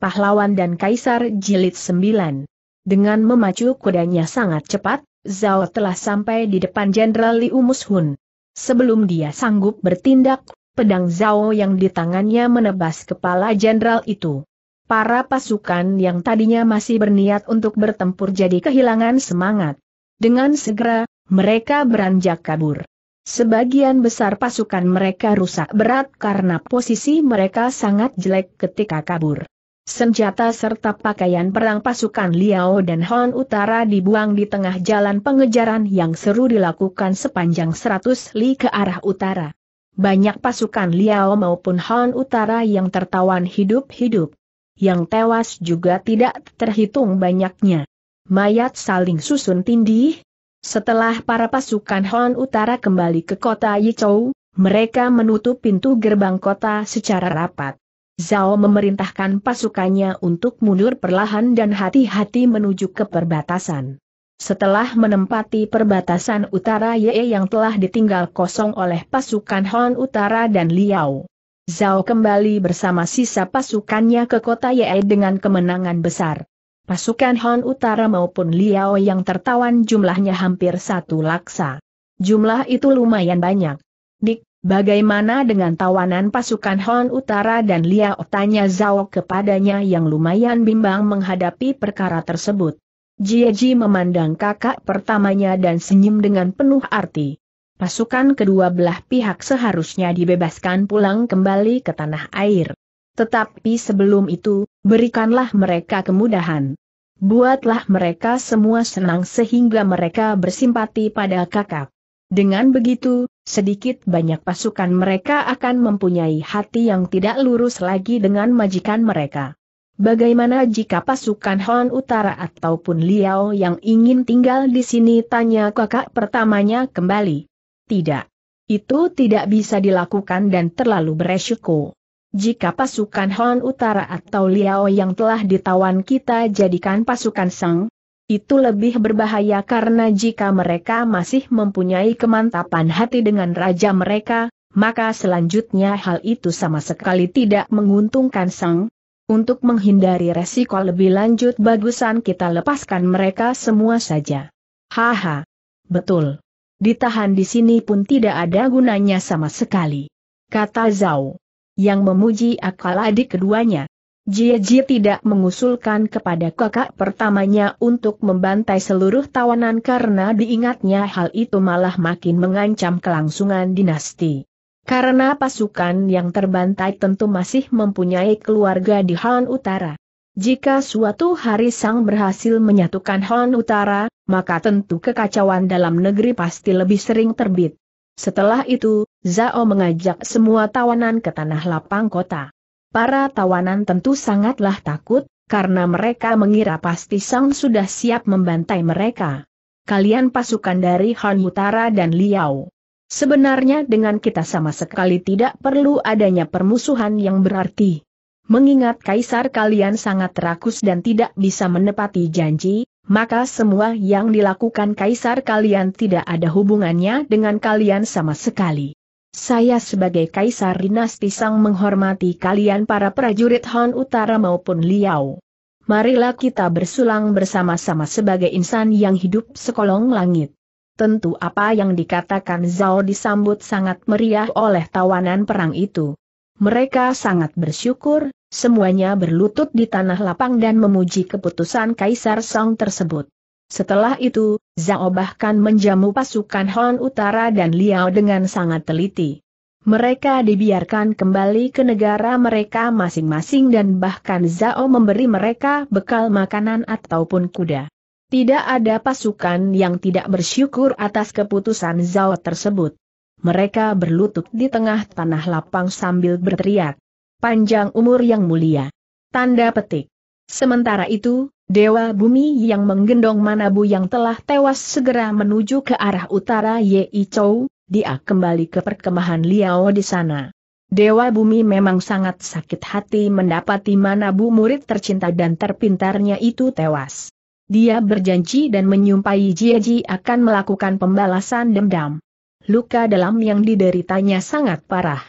Pahlawan dan Kaisar Jilid 9. Dengan memacu kudanya sangat cepat, Zhao telah sampai di depan Jenderal Li Umushun. Sebelum dia sanggup bertindak, pedang Zhao yang di tangannya menebas kepala jenderal itu. Para pasukan yang tadinya masih berniat untuk bertempur jadi kehilangan semangat. Dengan segera, mereka beranjak kabur. Sebagian besar pasukan mereka rusak berat karena posisi mereka sangat jelek ketika kabur. Senjata serta pakaian perang pasukan Liao dan Hon Utara dibuang di tengah jalan pengejaran yang seru dilakukan sepanjang 100 li ke arah utara. Banyak pasukan Liao maupun Hon Utara yang tertawan hidup-hidup. Yang tewas juga tidak terhitung banyaknya. Mayat saling susun tindih. Setelah para pasukan Hon Utara kembali ke kota Yichou, mereka menutup pintu gerbang kota secara rapat. Zhao memerintahkan pasukannya untuk mundur perlahan dan hati-hati menuju ke perbatasan. Setelah menempati perbatasan utara Ye yang telah ditinggal kosong oleh pasukan Hon Utara dan Liao. Zhao kembali bersama sisa pasukannya ke kota Ye dengan kemenangan besar. Pasukan Hon Utara maupun Liao yang tertawan jumlahnya hampir satu laksa. Jumlah itu lumayan banyak. Dik, Bagaimana dengan tawanan pasukan Hon Utara dan Lia? tanya Zhao kepadanya yang lumayan bimbang menghadapi perkara tersebut. Jieji memandang kakak pertamanya dan senyum dengan penuh arti. Pasukan kedua belah pihak seharusnya dibebaskan pulang kembali ke tanah air. Tetapi sebelum itu, berikanlah mereka kemudahan. Buatlah mereka semua senang sehingga mereka bersimpati pada kakak. Dengan begitu, sedikit banyak pasukan mereka akan mempunyai hati yang tidak lurus lagi dengan majikan mereka. Bagaimana jika pasukan Hon Utara ataupun Liao yang ingin tinggal di sini tanya kakak pertamanya kembali? Tidak. Itu tidak bisa dilakukan dan terlalu beresiko. Jika pasukan Hon Utara atau Liao yang telah ditawan kita jadikan pasukan Sang, itu lebih berbahaya karena jika mereka masih mempunyai kemantapan hati dengan raja mereka, maka selanjutnya hal itu sama sekali tidak menguntungkan sang. Untuk menghindari resiko lebih lanjut bagusan kita lepaskan mereka semua saja. Haha. Betul. Ditahan di sini pun tidak ada gunanya sama sekali. Kata Zhao. Yang memuji akal adik keduanya. Jie tidak mengusulkan kepada kakak pertamanya untuk membantai seluruh tawanan karena diingatnya hal itu malah makin mengancam kelangsungan dinasti. Karena pasukan yang terbantai tentu masih mempunyai keluarga di Han Utara. Jika suatu hari Sang berhasil menyatukan Han Utara, maka tentu kekacauan dalam negeri pasti lebih sering terbit. Setelah itu, Zhao mengajak semua tawanan ke tanah lapang kota. Para tawanan tentu sangatlah takut, karena mereka mengira pasti Sang sudah siap membantai mereka. Kalian pasukan dari Han Utara dan Liao. Sebenarnya dengan kita sama sekali tidak perlu adanya permusuhan yang berarti. Mengingat kaisar kalian sangat rakus dan tidak bisa menepati janji, maka semua yang dilakukan kaisar kalian tidak ada hubungannya dengan kalian sama sekali. Saya sebagai kaisar dinasti Sang menghormati kalian para prajurit Hon Utara maupun Liao. Marilah kita bersulang bersama-sama sebagai insan yang hidup sekolong langit. Tentu apa yang dikatakan Zhao disambut sangat meriah oleh tawanan perang itu. Mereka sangat bersyukur, semuanya berlutut di tanah lapang dan memuji keputusan Kaisar Song tersebut. Setelah itu, Zhao bahkan menjamu pasukan Hon Utara dan Liao dengan sangat teliti. Mereka dibiarkan kembali ke negara mereka masing-masing dan bahkan Zhao memberi mereka bekal makanan ataupun kuda. Tidak ada pasukan yang tidak bersyukur atas keputusan Zhao tersebut. Mereka berlutut di tengah tanah lapang sambil berteriak. Panjang umur yang mulia. Tanda petik. Sementara itu, Dewa Bumi yang menggendong Manabu yang telah tewas segera menuju ke arah utara Yei Chou, dia kembali ke perkemahan Liao di sana. Dewa Bumi memang sangat sakit hati mendapati Manabu murid tercinta dan terpintarnya itu tewas. Dia berjanji dan menyumpahi Jieji akan melakukan pembalasan dendam. Luka dalam yang dideritanya sangat parah.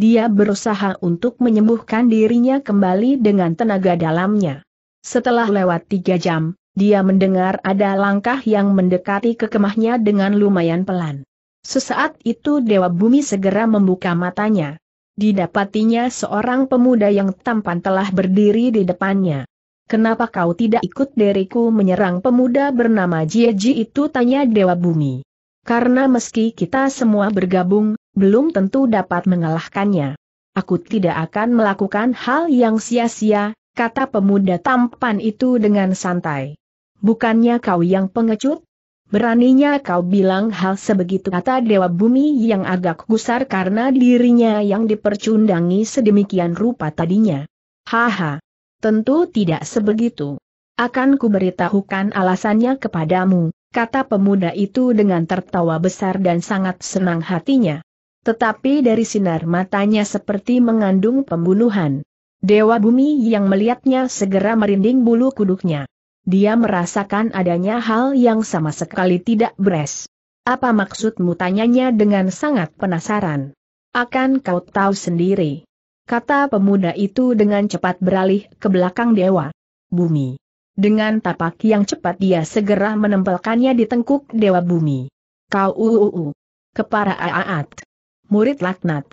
Dia berusaha untuk menyembuhkan dirinya kembali dengan tenaga dalamnya. Setelah lewat tiga jam, dia mendengar ada langkah yang mendekati ke kemahnya dengan lumayan pelan. Sesaat itu Dewa Bumi segera membuka matanya. Didapatinya seorang pemuda yang tampan telah berdiri di depannya. Kenapa kau tidak ikut deriku menyerang pemuda bernama Jieji itu tanya Dewa Bumi. Karena meski kita semua bergabung, belum tentu dapat mengalahkannya. Aku tidak akan melakukan hal yang sia-sia, kata pemuda tampan itu dengan santai. Bukannya kau yang pengecut? Beraninya kau bilang hal sebegitu kata Dewa Bumi yang agak gusar karena dirinya yang dipercundangi sedemikian rupa tadinya. Haha. Tentu tidak sebegitu. Akan kuberitahukan alasannya kepadamu, kata pemuda itu dengan tertawa besar dan sangat senang hatinya. Tetapi dari sinar matanya seperti mengandung pembunuhan. Dewa bumi yang melihatnya segera merinding bulu kuduknya. Dia merasakan adanya hal yang sama sekali tidak beres. Apa maksudmu tanyanya dengan sangat penasaran. Akan kau tahu sendiri. Kata pemuda itu dengan cepat beralih ke belakang dewa. Bumi. Dengan tapak yang cepat dia segera menempelkannya di tengkuk dewa bumi. Kau uu. Kepara aat. Murid laknat.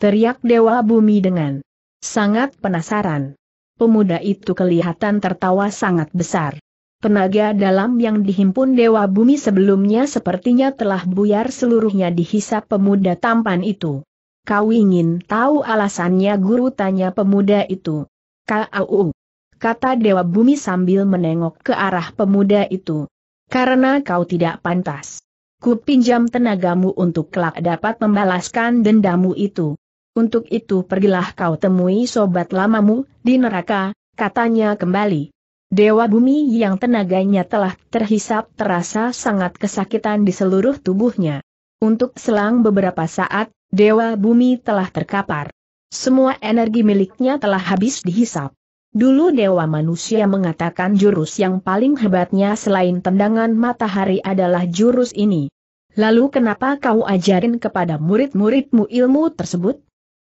Teriak dewa bumi dengan Sangat penasaran. Pemuda itu kelihatan tertawa sangat besar. Tenaga dalam yang dihimpun Dewa Bumi sebelumnya sepertinya telah buyar seluruhnya dihisap pemuda tampan itu. Kau ingin tahu alasannya guru tanya pemuda itu. Kau, kata Dewa Bumi sambil menengok ke arah pemuda itu. Karena kau tidak pantas. Ku pinjam tenagamu untuk kelak dapat membalaskan dendamu itu. Untuk itu pergilah kau temui sobat lamamu, di neraka, katanya kembali. Dewa bumi yang tenaganya telah terhisap terasa sangat kesakitan di seluruh tubuhnya. Untuk selang beberapa saat, Dewa bumi telah terkapar. Semua energi miliknya telah habis dihisap. Dulu Dewa manusia mengatakan jurus yang paling hebatnya selain tendangan matahari adalah jurus ini. Lalu kenapa kau ajarin kepada murid-muridmu ilmu tersebut?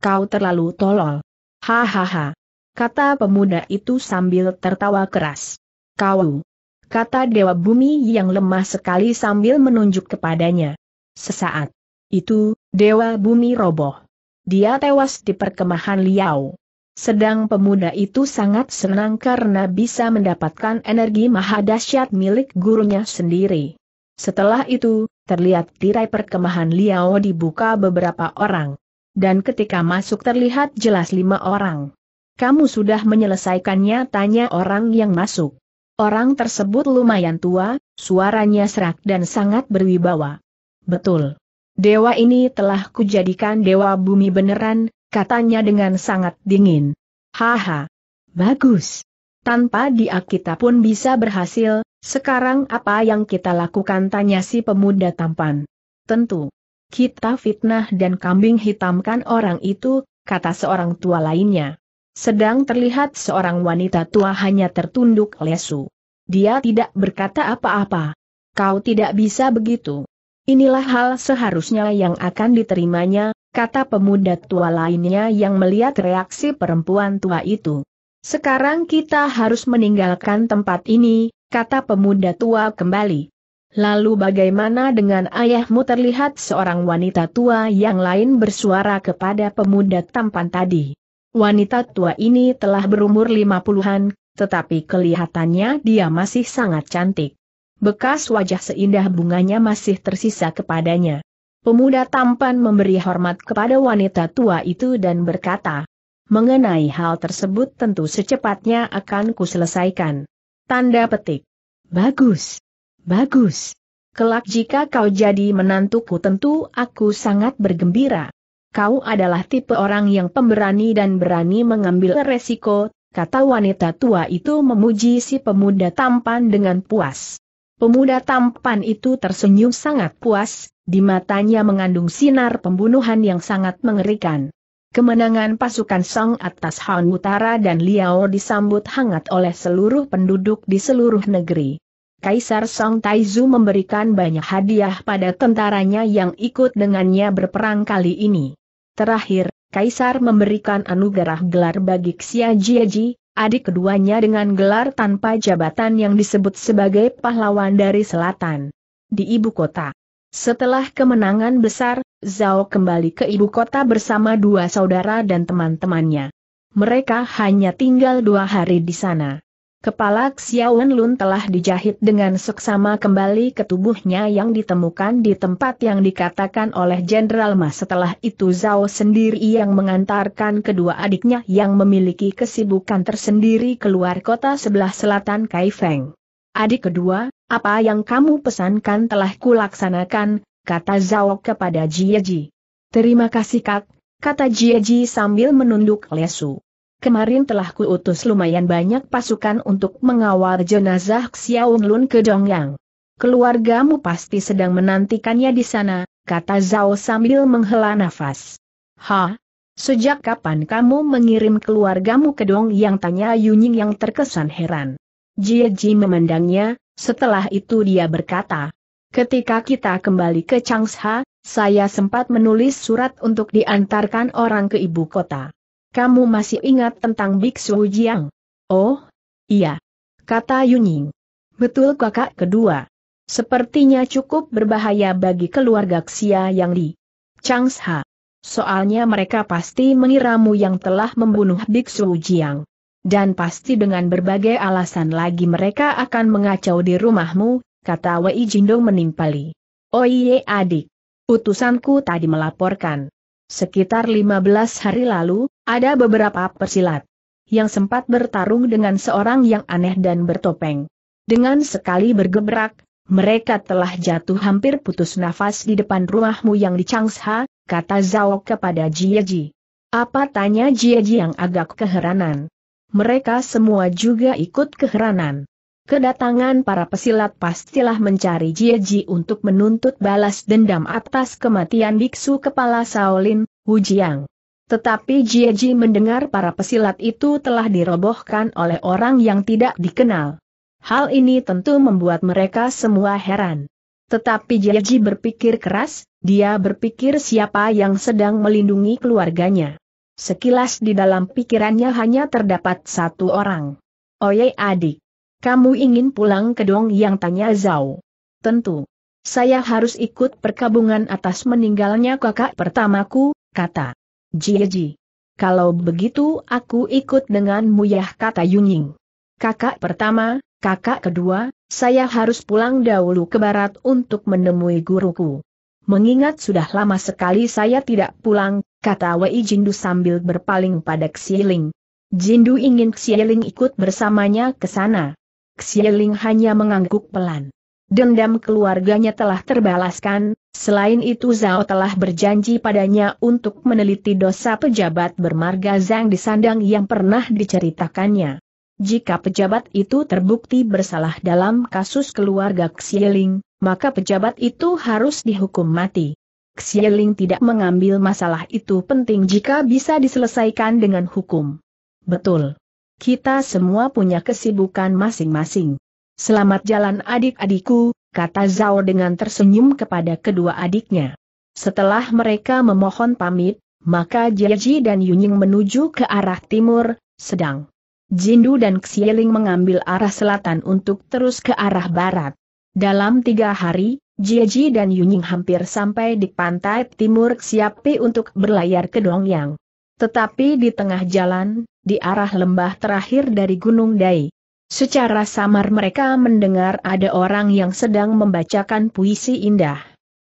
kau terlalu tolol. Hahaha. Kata pemuda itu sambil tertawa keras. Kau. Kata Dewa Bumi yang lemah sekali sambil menunjuk kepadanya. Sesaat. Itu, Dewa Bumi roboh. Dia tewas di perkemahan Liao. Sedang pemuda itu sangat senang karena bisa mendapatkan energi maha dahsyat milik gurunya sendiri. Setelah itu, terlihat tirai perkemahan Liao dibuka beberapa orang. Dan ketika masuk terlihat jelas lima orang. Kamu sudah menyelesaikannya tanya orang yang masuk. Orang tersebut lumayan tua, suaranya serak dan sangat berwibawa. Betul. Dewa ini telah kujadikan dewa bumi beneran, katanya dengan sangat dingin. Haha. Bagus. Tanpa dia kita pun bisa berhasil, sekarang apa yang kita lakukan tanya si pemuda tampan. Tentu kita fitnah dan kambing hitamkan orang itu, kata seorang tua lainnya. Sedang terlihat seorang wanita tua hanya tertunduk lesu. Dia tidak berkata apa-apa. Kau tidak bisa begitu. Inilah hal seharusnya yang akan diterimanya, kata pemuda tua lainnya yang melihat reaksi perempuan tua itu. Sekarang kita harus meninggalkan tempat ini, kata pemuda tua kembali. Lalu bagaimana dengan ayahmu terlihat seorang wanita tua yang lain bersuara kepada pemuda tampan tadi. Wanita tua ini telah berumur lima puluhan, tetapi kelihatannya dia masih sangat cantik. Bekas wajah seindah bunganya masih tersisa kepadanya. Pemuda tampan memberi hormat kepada wanita tua itu dan berkata, Mengenai hal tersebut tentu secepatnya akan kuselesaikan. Tanda petik. Bagus. Bagus. Kelak jika kau jadi menantuku tentu aku sangat bergembira. Kau adalah tipe orang yang pemberani dan berani mengambil resiko, kata wanita tua itu memuji si pemuda tampan dengan puas. Pemuda tampan itu tersenyum sangat puas, di matanya mengandung sinar pembunuhan yang sangat mengerikan. Kemenangan pasukan Song atas Han Utara dan Liao disambut hangat oleh seluruh penduduk di seluruh negeri. Kaisar Song Taizu memberikan banyak hadiah pada tentaranya yang ikut dengannya berperang kali ini. Terakhir, Kaisar memberikan anugerah gelar bagi Xia Jieji, adik keduanya dengan gelar tanpa jabatan yang disebut sebagai pahlawan dari selatan. Di ibu kota. Setelah kemenangan besar, Zhao kembali ke ibu kota bersama dua saudara dan teman-temannya. Mereka hanya tinggal dua hari di sana. Kepala Xiaowen Lun telah dijahit dengan seksama kembali ke tubuhnya yang ditemukan di tempat yang dikatakan oleh Jenderal Ma Setelah itu Zhao sendiri yang mengantarkan kedua adiknya yang memiliki kesibukan tersendiri keluar kota sebelah selatan Kaifeng. Adik kedua, apa yang kamu pesankan telah kulaksanakan, kata Zhao kepada Jieji. Terima kasih kak, kata Jieji sambil menunduk lesu. Kemarin telah kuutus lumayan banyak pasukan untuk mengawal jenazah Xiaon Lun ke Dongyang. Keluargamu pasti sedang menantikannya di sana, kata Zhao sambil menghela nafas. Ha? Sejak kapan kamu mengirim keluargamu ke Dongyang? Tanya Yunying yang terkesan heran. Jie Ji memandangnya, setelah itu dia berkata. Ketika kita kembali ke Changsha, saya sempat menulis surat untuk diantarkan orang ke ibu kota. Kamu masih ingat tentang Biksu Jiang? Oh, iya. Kata Yunying. Betul kakak kedua. Sepertinya cukup berbahaya bagi keluarga Xia yang di Changsha. Soalnya mereka pasti mengiramu yang telah membunuh Biksu Jiang. Dan pasti dengan berbagai alasan lagi mereka akan mengacau di rumahmu, kata Wei Jindong menimpali. Oh iya adik. Utusanku tadi melaporkan. Sekitar 15 hari lalu, ada beberapa persilat yang sempat bertarung dengan seorang yang aneh dan bertopeng. Dengan sekali bergebrak, mereka telah jatuh hampir putus nafas di depan rumahmu yang di Changsha, kata Zhao kepada Jieji. Apa tanya Jieji yang agak keheranan. Mereka semua juga ikut keheranan. Kedatangan para pesilat pastilah mencari Jieji untuk menuntut balas dendam atas kematian biksu kepala Shaolin, Wu Jiang. Tetapi Ji mendengar para pesilat itu telah dirobohkan oleh orang yang tidak dikenal. Hal ini tentu membuat mereka semua heran. Tetapi Ji berpikir keras, dia berpikir siapa yang sedang melindungi keluarganya. Sekilas di dalam pikirannya hanya terdapat satu orang. Oye adik. Kamu ingin pulang ke Dong yang tanya Zhao. Tentu. Saya harus ikut perkabungan atas meninggalnya kakak pertamaku, kata. Jieji. Kalau begitu aku ikut dengan ya kata Yunying. Kakak pertama, kakak kedua, saya harus pulang dahulu ke barat untuk menemui guruku. Mengingat sudah lama sekali saya tidak pulang, kata Wei Jindu sambil berpaling pada Xieling. Jindu ingin Xieling ikut bersamanya ke sana. Xieling hanya mengangguk pelan. Dendam keluarganya telah terbalaskan, Selain itu Zhao telah berjanji padanya untuk meneliti dosa pejabat bermarga Zhang di Sandang yang pernah diceritakannya. Jika pejabat itu terbukti bersalah dalam kasus keluarga Xieling, maka pejabat itu harus dihukum mati. Xieling tidak mengambil masalah itu penting jika bisa diselesaikan dengan hukum. Betul. Kita semua punya kesibukan masing-masing. Selamat jalan adik-adikku, kata Zhao dengan tersenyum kepada kedua adiknya. Setelah mereka memohon pamit, maka Jiaji dan Yunying menuju ke arah timur, sedang Jindu dan Xieling mengambil arah selatan untuk terus ke arah barat. Dalam tiga hari, Jiaji dan Yunying hampir sampai di pantai timur Xiapi untuk berlayar ke Dongyang. Tetapi di tengah jalan, di arah lembah terakhir dari Gunung Dai, Secara samar mereka mendengar ada orang yang sedang membacakan puisi indah.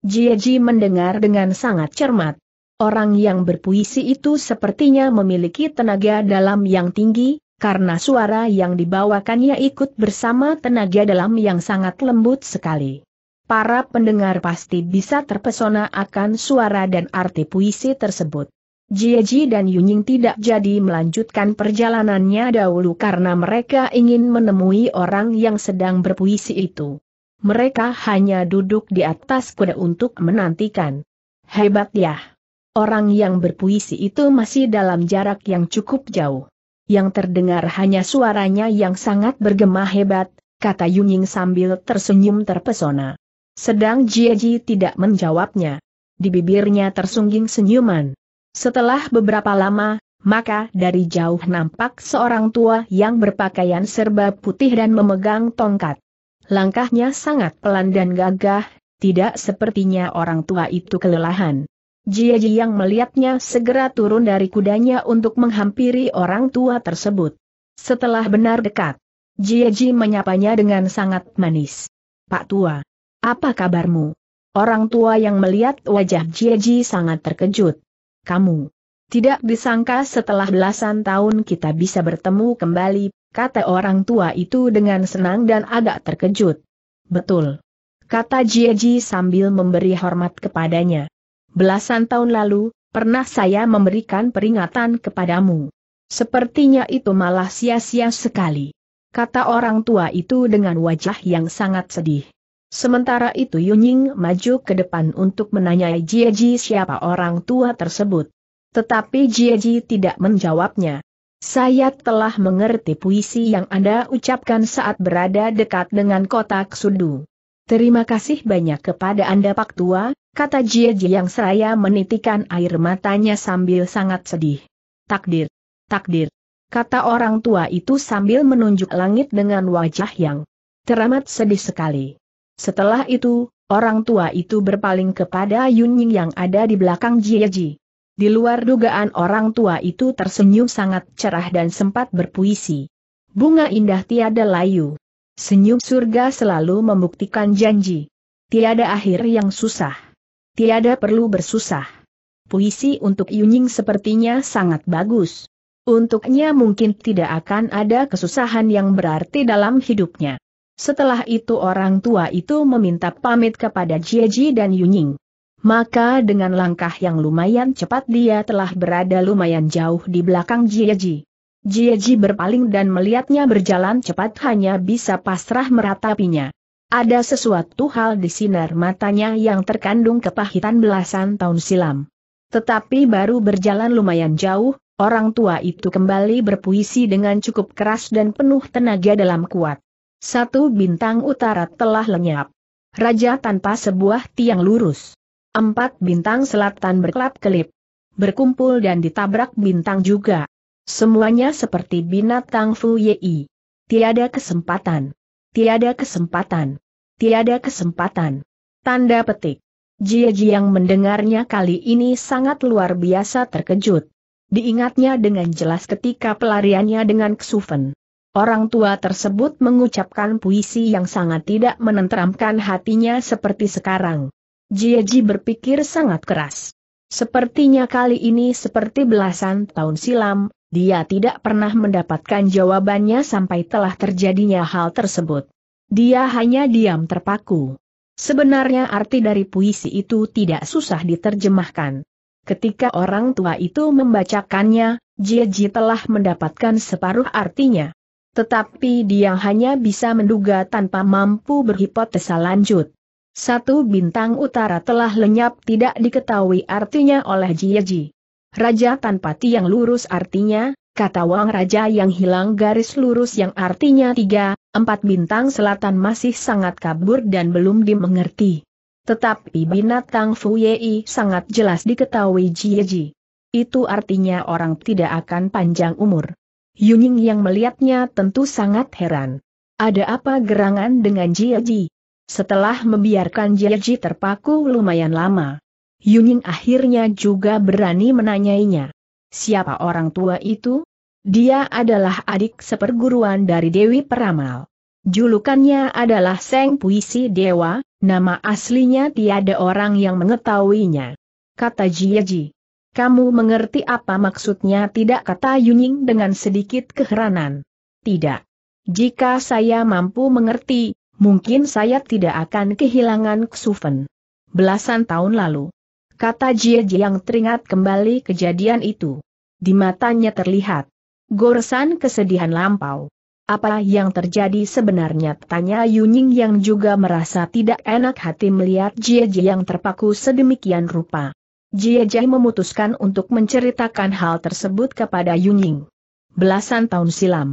Jieji mendengar dengan sangat cermat. Orang yang berpuisi itu sepertinya memiliki tenaga dalam yang tinggi, karena suara yang dibawakannya ikut bersama tenaga dalam yang sangat lembut sekali. Para pendengar pasti bisa terpesona akan suara dan arti puisi tersebut. Jieji dan Yunying tidak jadi melanjutkan perjalanannya dahulu karena mereka ingin menemui orang yang sedang berpuisi itu. Mereka hanya duduk di atas kuda untuk menantikan. Hebat ya! Orang yang berpuisi itu masih dalam jarak yang cukup jauh. Yang terdengar hanya suaranya yang sangat bergema hebat, kata Yunying sambil tersenyum terpesona. Sedang Jieji tidak menjawabnya. Di bibirnya tersungging senyuman. Setelah beberapa lama, maka dari jauh nampak seorang tua yang berpakaian serba putih dan memegang tongkat. Langkahnya sangat pelan dan gagah, tidak sepertinya orang tua itu kelelahan. Jia yang melihatnya segera turun dari kudanya untuk menghampiri orang tua tersebut. Setelah benar dekat, Jia menyapanya dengan sangat manis. Pak Tua, apa kabarmu? Orang tua yang melihat wajah Jia sangat terkejut kamu. Tidak disangka setelah belasan tahun kita bisa bertemu kembali, kata orang tua itu dengan senang dan agak terkejut. Betul. Kata Jieji sambil memberi hormat kepadanya. Belasan tahun lalu, pernah saya memberikan peringatan kepadamu. Sepertinya itu malah sia-sia sekali. Kata orang tua itu dengan wajah yang sangat sedih. Sementara itu Yunying maju ke depan untuk menanyai Jieji siapa orang tua tersebut. Tetapi Jieji tidak menjawabnya. Saya telah mengerti puisi yang Anda ucapkan saat berada dekat dengan Kota sudu. Terima kasih banyak kepada Anda Pak Tua, kata Jieji yang seraya menitikan air matanya sambil sangat sedih. Takdir, takdir, kata orang tua itu sambil menunjuk langit dengan wajah yang teramat sedih sekali. Setelah itu, orang tua itu berpaling kepada Yun Ying yang ada di belakang Jie Ji. Di luar dugaan orang tua itu tersenyum sangat cerah dan sempat berpuisi. Bunga indah tiada layu. Senyum surga selalu membuktikan janji. Tiada akhir yang susah. Tiada perlu bersusah. Puisi untuk Yunying sepertinya sangat bagus. Untuknya mungkin tidak akan ada kesusahan yang berarti dalam hidupnya. Setelah itu orang tua itu meminta pamit kepada Jieji dan Yunying. Maka dengan langkah yang lumayan cepat dia telah berada lumayan jauh di belakang Jieji. Jieji berpaling dan melihatnya berjalan cepat hanya bisa pasrah meratapinya. Ada sesuatu hal di sinar matanya yang terkandung kepahitan belasan tahun silam. Tetapi baru berjalan lumayan jauh, orang tua itu kembali berpuisi dengan cukup keras dan penuh tenaga dalam kuat. Satu bintang utara telah lenyap. Raja tanpa sebuah tiang lurus. Empat bintang selatan berkelap-kelip. Berkumpul dan ditabrak bintang juga. Semuanya seperti binatang Yei. Tiada kesempatan. Tiada kesempatan. Tiada kesempatan. Tanda petik. Jieji yang mendengarnya kali ini sangat luar biasa terkejut. Diingatnya dengan jelas ketika pelariannya dengan Ksuven. Orang tua tersebut mengucapkan puisi yang sangat tidak menenteramkan hatinya seperti sekarang. Jieji berpikir sangat keras. Sepertinya kali ini seperti belasan tahun silam, dia tidak pernah mendapatkan jawabannya sampai telah terjadinya hal tersebut. Dia hanya diam terpaku. Sebenarnya arti dari puisi itu tidak susah diterjemahkan. Ketika orang tua itu membacakannya, Jieji telah mendapatkan separuh artinya. Tetapi dia hanya bisa menduga tanpa mampu berhipotesa lanjut. Satu bintang utara telah lenyap tidak diketahui artinya oleh Jieji. Raja tanpa tiang lurus artinya, kata Wang Raja yang hilang garis lurus yang artinya tiga, empat bintang selatan masih sangat kabur dan belum dimengerti. Tetapi binatang Fuyei sangat jelas diketahui Jieji. Itu artinya orang tidak akan panjang umur. Yuning yang melihatnya tentu sangat heran. Ada apa gerangan dengan Jia Ji? Setelah membiarkan Jia Ji terpaku lumayan lama, Yuning akhirnya juga berani menanyainya. Siapa orang tua itu? Dia adalah adik seperguruan dari Dewi Peramal. Julukannya adalah Seng Puisi Dewa, nama aslinya tiada orang yang mengetahuinya. Kata Jia Ji. Kamu mengerti apa maksudnya tidak kata Yunying dengan sedikit keheranan? Tidak. Jika saya mampu mengerti, mungkin saya tidak akan kehilangan Xufen. Belasan tahun lalu. Kata Jie yang teringat kembali kejadian itu. Di matanya terlihat. Goresan kesedihan lampau. Apa yang terjadi sebenarnya tanya Yunying yang juga merasa tidak enak hati melihat Jie yang terpaku sedemikian rupa. Jie Jai memutuskan untuk menceritakan hal tersebut kepada Yunying. Belasan tahun silam.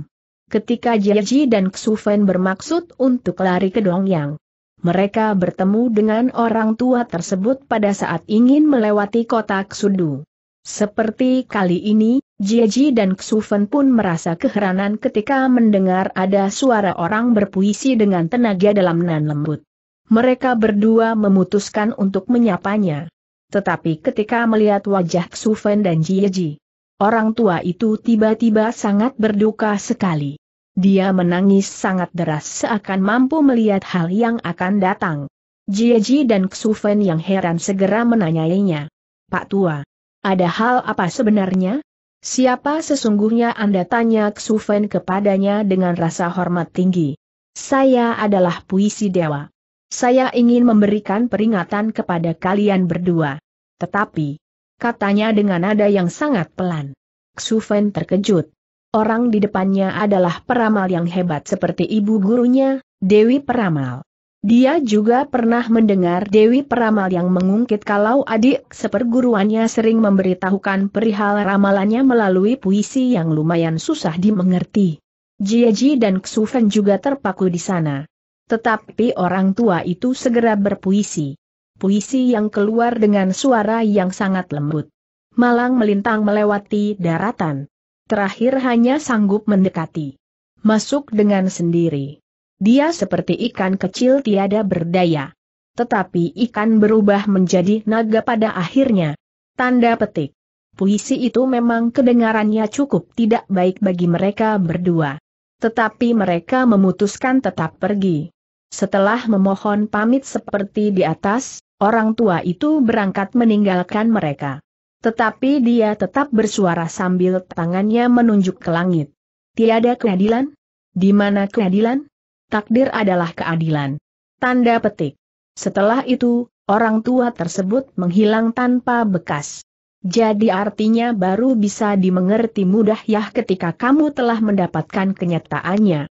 Ketika Jie Ji dan Fen bermaksud untuk lari ke Dongyang. Mereka bertemu dengan orang tua tersebut pada saat ingin melewati kota Xudu. Seperti kali ini, Jie Ji dan Fen pun merasa keheranan ketika mendengar ada suara orang berpuisi dengan tenaga dalam nan lembut. Mereka berdua memutuskan untuk menyapanya. Tetapi ketika melihat wajah Xufen dan Jieji, orang tua itu tiba-tiba sangat berduka sekali. Dia menangis sangat deras seakan mampu melihat hal yang akan datang. Jieji dan Xufen yang heran segera menanyainya. Pak Tua, ada hal apa sebenarnya? Siapa sesungguhnya Anda tanya Xufen kepadanya dengan rasa hormat tinggi. Saya adalah puisi dewa. Saya ingin memberikan peringatan kepada kalian berdua. Tetapi, katanya dengan nada yang sangat pelan. Xufen terkejut. Orang di depannya adalah peramal yang hebat seperti ibu gurunya, Dewi Peramal. Dia juga pernah mendengar Dewi Peramal yang mengungkit kalau adik seperguruannya sering memberitahukan perihal ramalannya melalui puisi yang lumayan susah dimengerti. Jiaji dan Xufen juga terpaku di sana. Tetapi orang tua itu segera berpuisi. Puisi yang keluar dengan suara yang sangat lembut. Malang melintang melewati daratan. Terakhir hanya sanggup mendekati. Masuk dengan sendiri. Dia seperti ikan kecil tiada berdaya. Tetapi ikan berubah menjadi naga pada akhirnya. Tanda petik. Puisi itu memang kedengarannya cukup tidak baik bagi mereka berdua. Tetapi mereka memutuskan tetap pergi. Setelah memohon pamit seperti di atas, orang tua itu berangkat meninggalkan mereka. Tetapi dia tetap bersuara sambil tangannya menunjuk ke langit. Tiada keadilan? Di mana keadilan? Takdir adalah keadilan. Tanda petik. Setelah itu, orang tua tersebut menghilang tanpa bekas. Jadi artinya baru bisa dimengerti mudah ya ketika kamu telah mendapatkan kenyataannya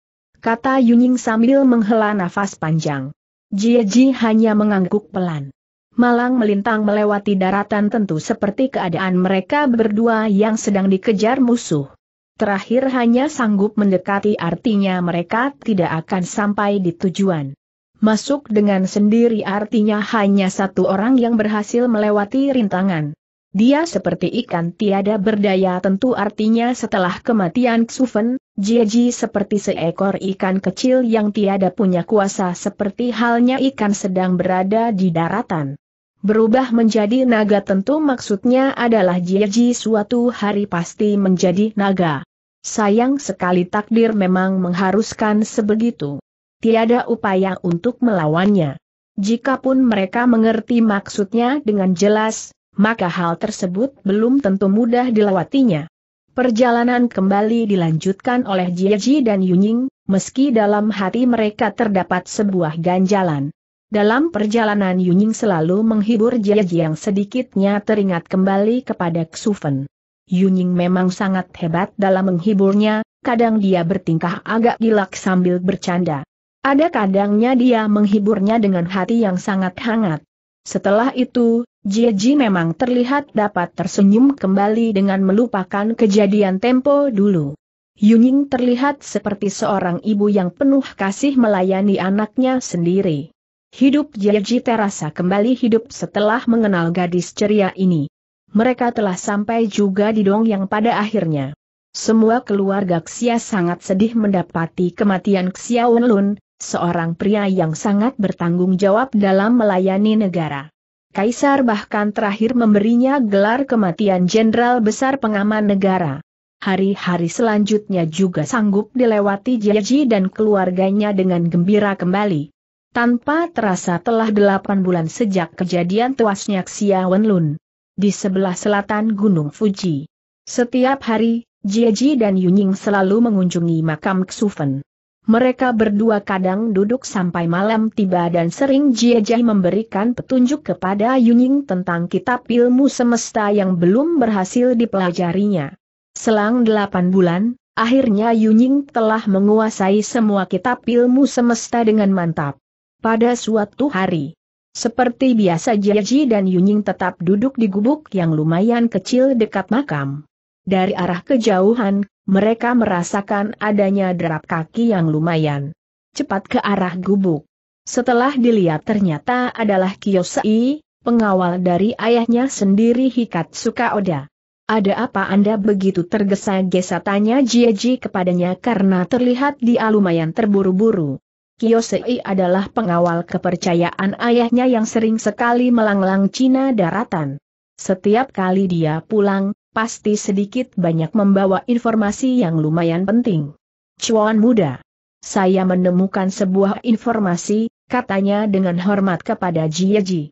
kata Yuning sambil menghela nafas panjang. Jieji hanya mengangguk pelan. Malang melintang melewati daratan tentu seperti keadaan mereka berdua yang sedang dikejar musuh. Terakhir hanya sanggup mendekati artinya mereka tidak akan sampai di tujuan. Masuk dengan sendiri artinya hanya satu orang yang berhasil melewati rintangan. Dia seperti ikan tiada berdaya tentu artinya setelah kematian Xufen, Jieji seperti seekor ikan kecil yang tiada punya kuasa seperti halnya ikan sedang berada di daratan. Berubah menjadi naga tentu maksudnya adalah Jieji suatu hari pasti menjadi naga. Sayang sekali takdir memang mengharuskan sebegitu. Tiada upaya untuk melawannya. Jikapun mereka mengerti maksudnya dengan jelas, maka hal tersebut belum tentu mudah dilewatinya. Perjalanan kembali dilanjutkan oleh Jiaji dan Yunying, meski dalam hati mereka terdapat sebuah ganjalan. Dalam perjalanan Yunying selalu menghibur Jiaji yang sedikitnya teringat kembali kepada Xufen. Yunying memang sangat hebat dalam menghiburnya, kadang dia bertingkah agak gilak sambil bercanda. Ada kadangnya dia menghiburnya dengan hati yang sangat hangat. Setelah itu, Jieji memang terlihat dapat tersenyum kembali dengan melupakan kejadian tempo dulu. Yunying terlihat seperti seorang ibu yang penuh kasih melayani anaknya sendiri. Hidup Jieji terasa kembali hidup setelah mengenal gadis ceria ini. Mereka telah sampai juga di Dong yang pada akhirnya. Semua keluarga Xia sangat sedih mendapati kematian Xia Wenlun, seorang pria yang sangat bertanggung jawab dalam melayani negara. Kaisar bahkan terakhir memberinya gelar kematian Jenderal Besar Pengaman Negara. Hari-hari selanjutnya juga sanggup dilewati Jiaji dan keluarganya dengan gembira kembali. Tanpa terasa telah delapan bulan sejak kejadian tuasnya Xia Wenlun. Di sebelah selatan Gunung Fuji. Setiap hari, Jiaji dan Yunying selalu mengunjungi makam Xufen. Mereka berdua kadang duduk sampai malam tiba dan sering Jiejai memberikan petunjuk kepada Yunying tentang kitab ilmu semesta yang belum berhasil dipelajarinya. Selang delapan bulan, akhirnya Yunying telah menguasai semua kitab ilmu semesta dengan mantap. Pada suatu hari, seperti biasa Jiejai dan Yunying tetap duduk di gubuk yang lumayan kecil dekat makam. Dari arah kejauhan, mereka merasakan adanya derap kaki yang lumayan. Cepat ke arah gubuk. Setelah dilihat ternyata adalah Kiyosai, pengawal dari ayahnya sendiri Hikat Sukaoda. Ada apa Anda begitu tergesa-gesa tanya Jieji kepadanya karena terlihat dia lumayan terburu-buru. Kiyosei adalah pengawal kepercayaan ayahnya yang sering sekali melanglang Cina daratan. Setiap kali dia pulang, pasti sedikit banyak membawa informasi yang lumayan penting. Cuan muda. Saya menemukan sebuah informasi, katanya dengan hormat kepada Jie Ji.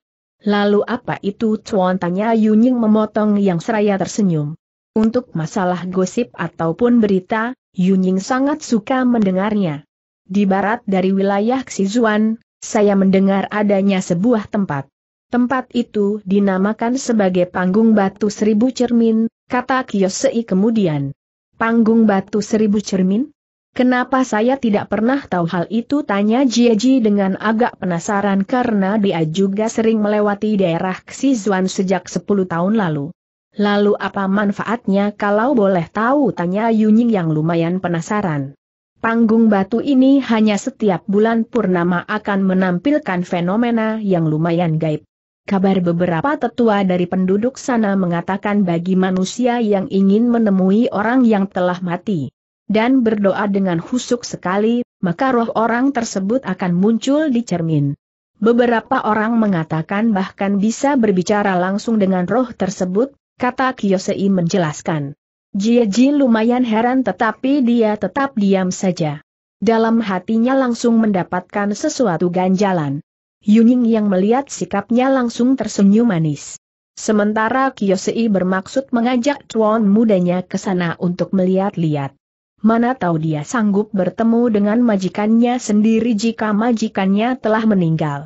Lalu apa itu Cuan tanya Yunying memotong yang seraya tersenyum. Untuk masalah gosip ataupun berita, Yunying sangat suka mendengarnya. Di barat dari wilayah Xizuan, saya mendengar adanya sebuah tempat. Tempat itu dinamakan sebagai panggung batu seribu cermin, kata Kiyosei kemudian. Panggung batu seribu cermin? Kenapa saya tidak pernah tahu hal itu tanya Jieji dengan agak penasaran karena dia juga sering melewati daerah Xizuan sejak 10 tahun lalu. Lalu apa manfaatnya kalau boleh tahu tanya Yunying yang lumayan penasaran. Panggung batu ini hanya setiap bulan purnama akan menampilkan fenomena yang lumayan gaib kabar beberapa tetua dari penduduk sana mengatakan bagi manusia yang ingin menemui orang yang telah mati dan berdoa dengan husuk sekali, maka roh orang tersebut akan muncul di cermin. Beberapa orang mengatakan bahkan bisa berbicara langsung dengan roh tersebut, kata Kiyosei menjelaskan. Jieji lumayan heran tetapi dia tetap diam saja. Dalam hatinya langsung mendapatkan sesuatu ganjalan. Yuning yang melihat sikapnya langsung tersenyum manis. Sementara Kiyosei bermaksud mengajak tuan mudanya ke sana untuk melihat-lihat. Mana tahu dia sanggup bertemu dengan majikannya sendiri jika majikannya telah meninggal.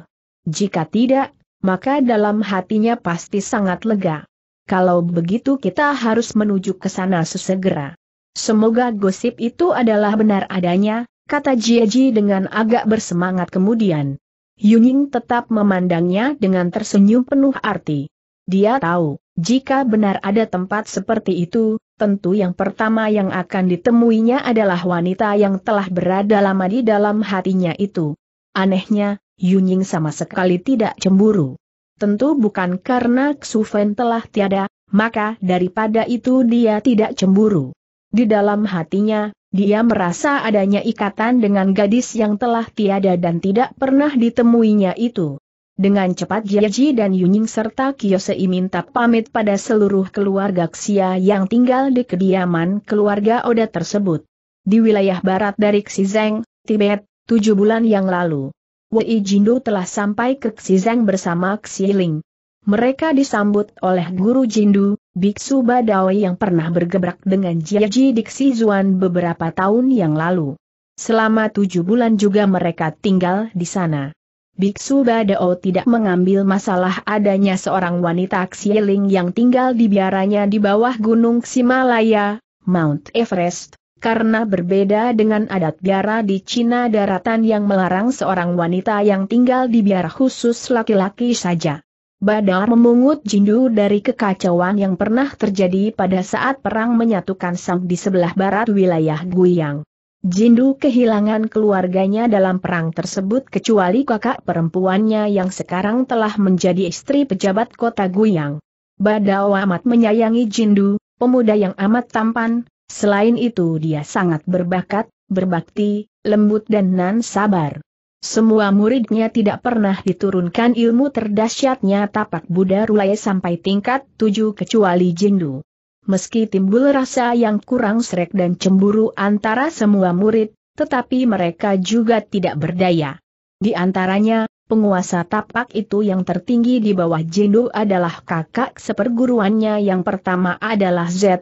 Jika tidak, maka dalam hatinya pasti sangat lega. Kalau begitu kita harus menuju ke sana sesegera. Semoga gosip itu adalah benar adanya, kata Jieji dengan agak bersemangat kemudian. Yuning tetap memandangnya dengan tersenyum penuh arti. Dia tahu, jika benar ada tempat seperti itu, tentu yang pertama yang akan ditemuinya adalah wanita yang telah berada lama di dalam hatinya itu. Anehnya, Yuning sama sekali tidak cemburu. Tentu bukan karena Xufen telah tiada, maka daripada itu dia tidak cemburu. Di dalam hatinya, dia merasa adanya ikatan dengan gadis yang telah tiada dan tidak pernah ditemuinya itu. Dengan cepat Jiaji dan Yuning serta Kiyosei minta pamit pada seluruh keluarga Xia yang tinggal di kediaman keluarga Oda tersebut. Di wilayah barat dari Xizeng, Tibet, tujuh bulan yang lalu. Wei Jindu telah sampai ke Xizeng bersama Xiling. Mereka disambut oleh Guru Jindu, Biksu Badawi yang pernah bergebrak dengan Jiaji Diksi Zuan beberapa tahun yang lalu. Selama tujuh bulan juga mereka tinggal di sana. Biksu Badao tidak mengambil masalah adanya seorang wanita Xieling yang tinggal di biaranya di bawah Gunung Himalaya, Mount Everest, karena berbeda dengan adat biara di Cina daratan yang melarang seorang wanita yang tinggal di biara khusus laki-laki saja. Badar memungut jindu dari kekacauan yang pernah terjadi pada saat perang menyatukan sang di sebelah barat wilayah Guyang. Jindu kehilangan keluarganya dalam perang tersebut kecuali kakak perempuannya yang sekarang telah menjadi istri pejabat kota Guiyang. Badao amat menyayangi Jindu, pemuda yang amat tampan, selain itu dia sangat berbakat, berbakti, lembut dan nan sabar. Semua muridnya tidak pernah diturunkan ilmu terdahsyatnya tapak Buddha Rulai sampai tingkat tujuh kecuali Jindu. Meski timbul rasa yang kurang serek dan cemburu antara semua murid, tetapi mereka juga tidak berdaya. Di antaranya, penguasa tapak itu yang tertinggi di bawah Jindu adalah kakak seperguruannya yang pertama adalah Zhu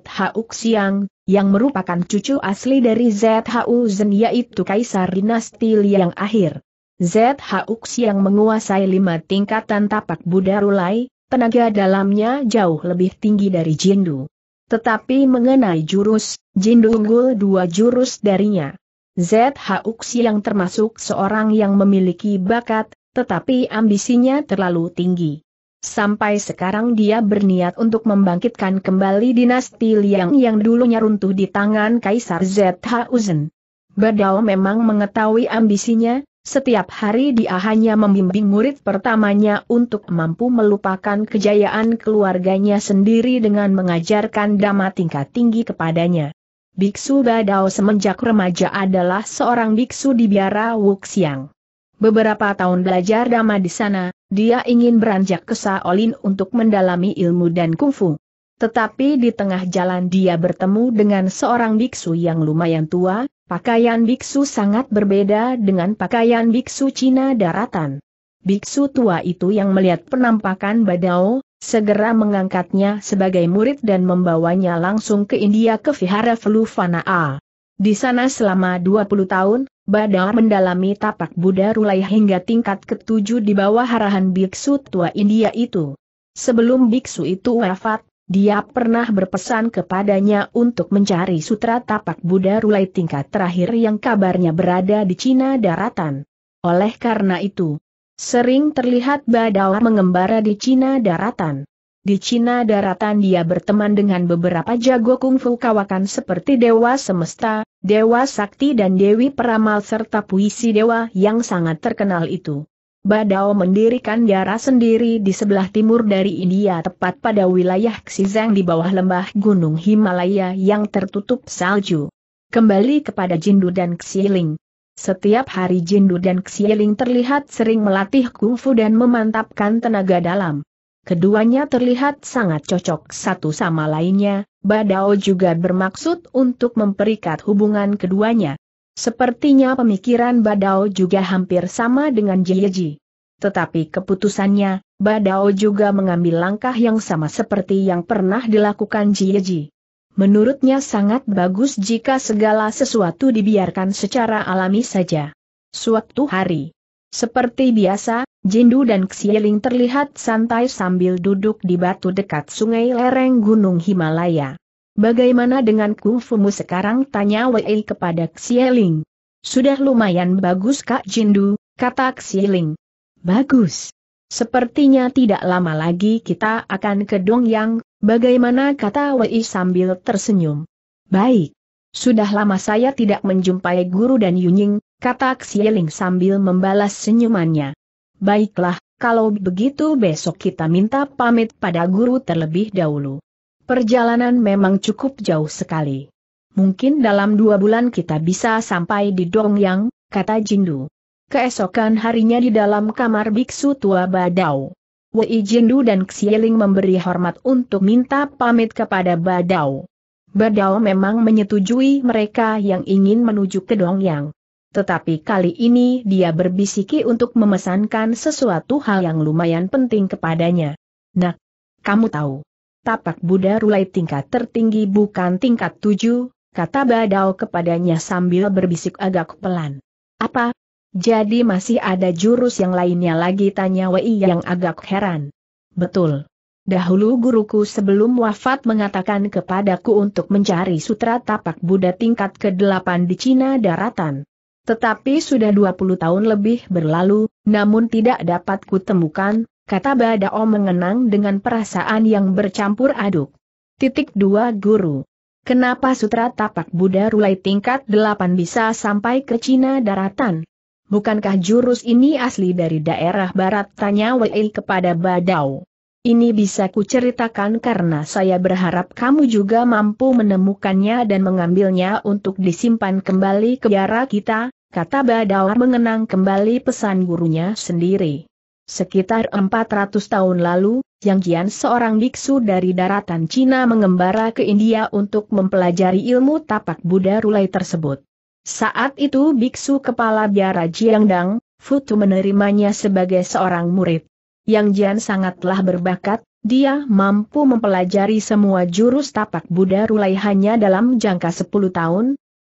Xiang, yang merupakan cucu asli dari ZHU Zhen yaitu Kaisar Dinasti Liang Akhir. ZHUX yang menguasai lima tingkatan tapak Buddha Rulai, tenaga dalamnya jauh lebih tinggi dari Jindu. Tetapi mengenai jurus, Jindu unggul dua jurus darinya. ZHUX yang termasuk seorang yang memiliki bakat, tetapi ambisinya terlalu tinggi. Sampai sekarang dia berniat untuk membangkitkan kembali dinasti Liang yang dulunya runtuh di tangan Kaisar ZHUZEN. Badao memang mengetahui ambisinya, setiap hari dia hanya membimbing murid pertamanya untuk mampu melupakan kejayaan keluarganya sendiri dengan mengajarkan dhamma tingkat tinggi kepadanya. Biksu Badao semenjak remaja adalah seorang biksu di biara Wuxiang. Beberapa tahun belajar dhamma di sana, dia ingin beranjak ke Shaolin untuk mendalami ilmu dan kungfu. Tetapi di tengah jalan dia bertemu dengan seorang biksu yang lumayan tua, pakaian biksu sangat berbeda dengan pakaian biksu Cina daratan. Biksu tua itu yang melihat penampakan Badao, segera mengangkatnya sebagai murid dan membawanya langsung ke India ke Vihara A. Di sana selama 20 tahun, Badao mendalami tapak Buddha Rulai hingga tingkat ketujuh di bawah arahan biksu tua India itu. Sebelum biksu itu wafat, dia pernah berpesan kepadanya untuk mencari sutra tapak Buddha Rulai tingkat terakhir yang kabarnya berada di Cina daratan. Oleh karena itu, sering terlihat Badawar mengembara di Cina daratan. Di Cina daratan dia berteman dengan beberapa jago kungfu kawakan seperti Dewa Semesta, Dewa Sakti dan Dewi Peramal serta puisi Dewa yang sangat terkenal itu. Badao mendirikan daerah sendiri di sebelah timur dari India tepat pada wilayah Xizang di bawah lembah Gunung Himalaya yang tertutup salju. Kembali kepada Jindu dan Xiling. Setiap hari Jindu dan Xiling terlihat sering melatih kungfu dan memantapkan tenaga dalam. Keduanya terlihat sangat cocok satu sama lainnya, Badao juga bermaksud untuk memperikat hubungan keduanya. Sepertinya pemikiran Badao juga hampir sama dengan Jieji. Tetapi keputusannya, Badao juga mengambil langkah yang sama seperti yang pernah dilakukan Jieji. Menurutnya sangat bagus jika segala sesuatu dibiarkan secara alami saja. Suatu hari, seperti biasa, Jindu dan Xieling terlihat santai sambil duduk di batu dekat sungai lereng Gunung Himalaya. Bagaimana dengan kungfumu sekarang tanya Wei kepada Xieling. Sudah lumayan bagus Kak Jindu, kata Xieling. Bagus. Sepertinya tidak lama lagi kita akan ke Dongyang, bagaimana kata Wei sambil tersenyum. Baik. Sudah lama saya tidak menjumpai guru dan Yunying, kata Xieling sambil membalas senyumannya. Baiklah, kalau begitu besok kita minta pamit pada guru terlebih dahulu. Perjalanan memang cukup jauh sekali. Mungkin dalam dua bulan kita bisa sampai di Dongyang, kata Jindu. Keesokan harinya di dalam kamar biksu tua Badau. Wei Jindu dan Xieling memberi hormat untuk minta pamit kepada Badau. Badau memang menyetujui mereka yang ingin menuju ke Dongyang. Tetapi kali ini dia berbisiki untuk memesankan sesuatu hal yang lumayan penting kepadanya. Nah, kamu tahu, tapak Buddha Rulai tingkat tertinggi bukan tingkat tujuh, kata Badao kepadanya sambil berbisik agak pelan. Apa? Jadi masih ada jurus yang lainnya lagi tanya Wei yang agak heran. Betul. Dahulu guruku sebelum wafat mengatakan kepadaku untuk mencari sutra tapak Buddha tingkat ke-8 di Cina daratan. Tetapi sudah 20 tahun lebih berlalu, namun tidak dapat kutemukan, kata Badao mengenang dengan perasaan yang bercampur aduk. Titik dua Guru Kenapa Sutra Tapak Buddha Rulai tingkat 8 bisa sampai ke Cina daratan? Bukankah jurus ini asli dari daerah barat? Tanya Wei kepada Badao. Ini bisa kuceritakan karena saya berharap kamu juga mampu menemukannya dan mengambilnya untuk disimpan kembali ke biara kita, kata Badao mengenang kembali pesan gurunya sendiri. Sekitar 400 tahun lalu, Yang Jian seorang biksu dari daratan Cina mengembara ke India untuk mempelajari ilmu tapak Buddha Rulai tersebut. Saat itu biksu kepala biara Jiangdang, Futu menerimanya sebagai seorang murid. Yang Jian sangatlah berbakat, dia mampu mempelajari semua jurus tapak Buddha Rulai hanya dalam jangka 10 tahun.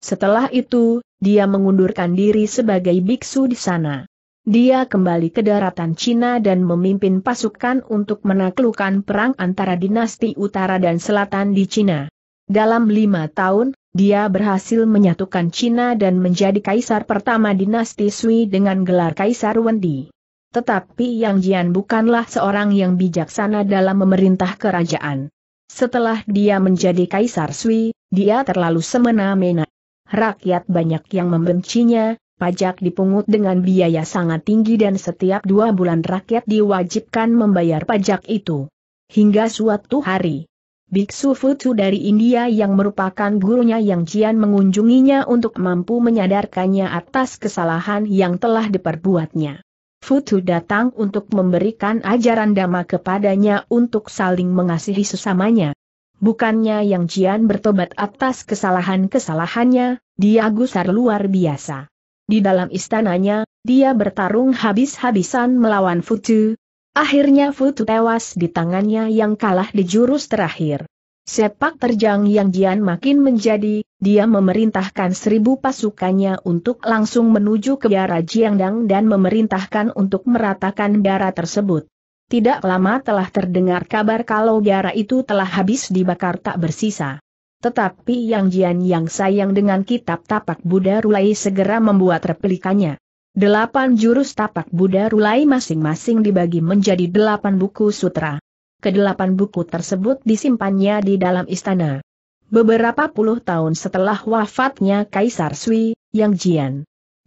Setelah itu, dia mengundurkan diri sebagai biksu di sana. Dia kembali ke daratan Cina dan memimpin pasukan untuk menaklukkan perang antara dinasti utara dan selatan di Cina. Dalam lima tahun, dia berhasil menyatukan Cina dan menjadi kaisar pertama dinasti Sui dengan gelar Kaisar Wendi. Tetapi Yang Jian bukanlah seorang yang bijaksana dalam memerintah kerajaan. Setelah dia menjadi Kaisar Sui, dia terlalu semena-mena. Rakyat banyak yang membencinya, pajak dipungut dengan biaya sangat tinggi dan setiap dua bulan rakyat diwajibkan membayar pajak itu. Hingga suatu hari, Biksu Futsu dari India yang merupakan gurunya Yang Jian mengunjunginya untuk mampu menyadarkannya atas kesalahan yang telah diperbuatnya. Futu datang untuk memberikan ajaran dhamma kepadanya untuk saling mengasihi sesamanya. Bukannya Yang Jian bertobat atas kesalahan-kesalahannya, dia gusar luar biasa. Di dalam istananya, dia bertarung habis-habisan melawan Futu. Akhirnya Futu tewas di tangannya yang kalah di jurus terakhir. Sepak terjang yang Jian makin menjadi, dia memerintahkan seribu pasukannya untuk langsung menuju ke biara Jiangdang dan memerintahkan untuk meratakan biara tersebut. Tidak lama telah terdengar kabar kalau biara itu telah habis dibakar tak bersisa. Tetapi Yang Jian yang sayang dengan kitab tapak Buddha Rulai segera membuat replikanya. Delapan jurus tapak Buddha Rulai masing-masing dibagi menjadi delapan buku sutra. Kedelapan buku tersebut disimpannya di dalam istana. Beberapa puluh tahun setelah wafatnya Kaisar Sui, Yang Jian.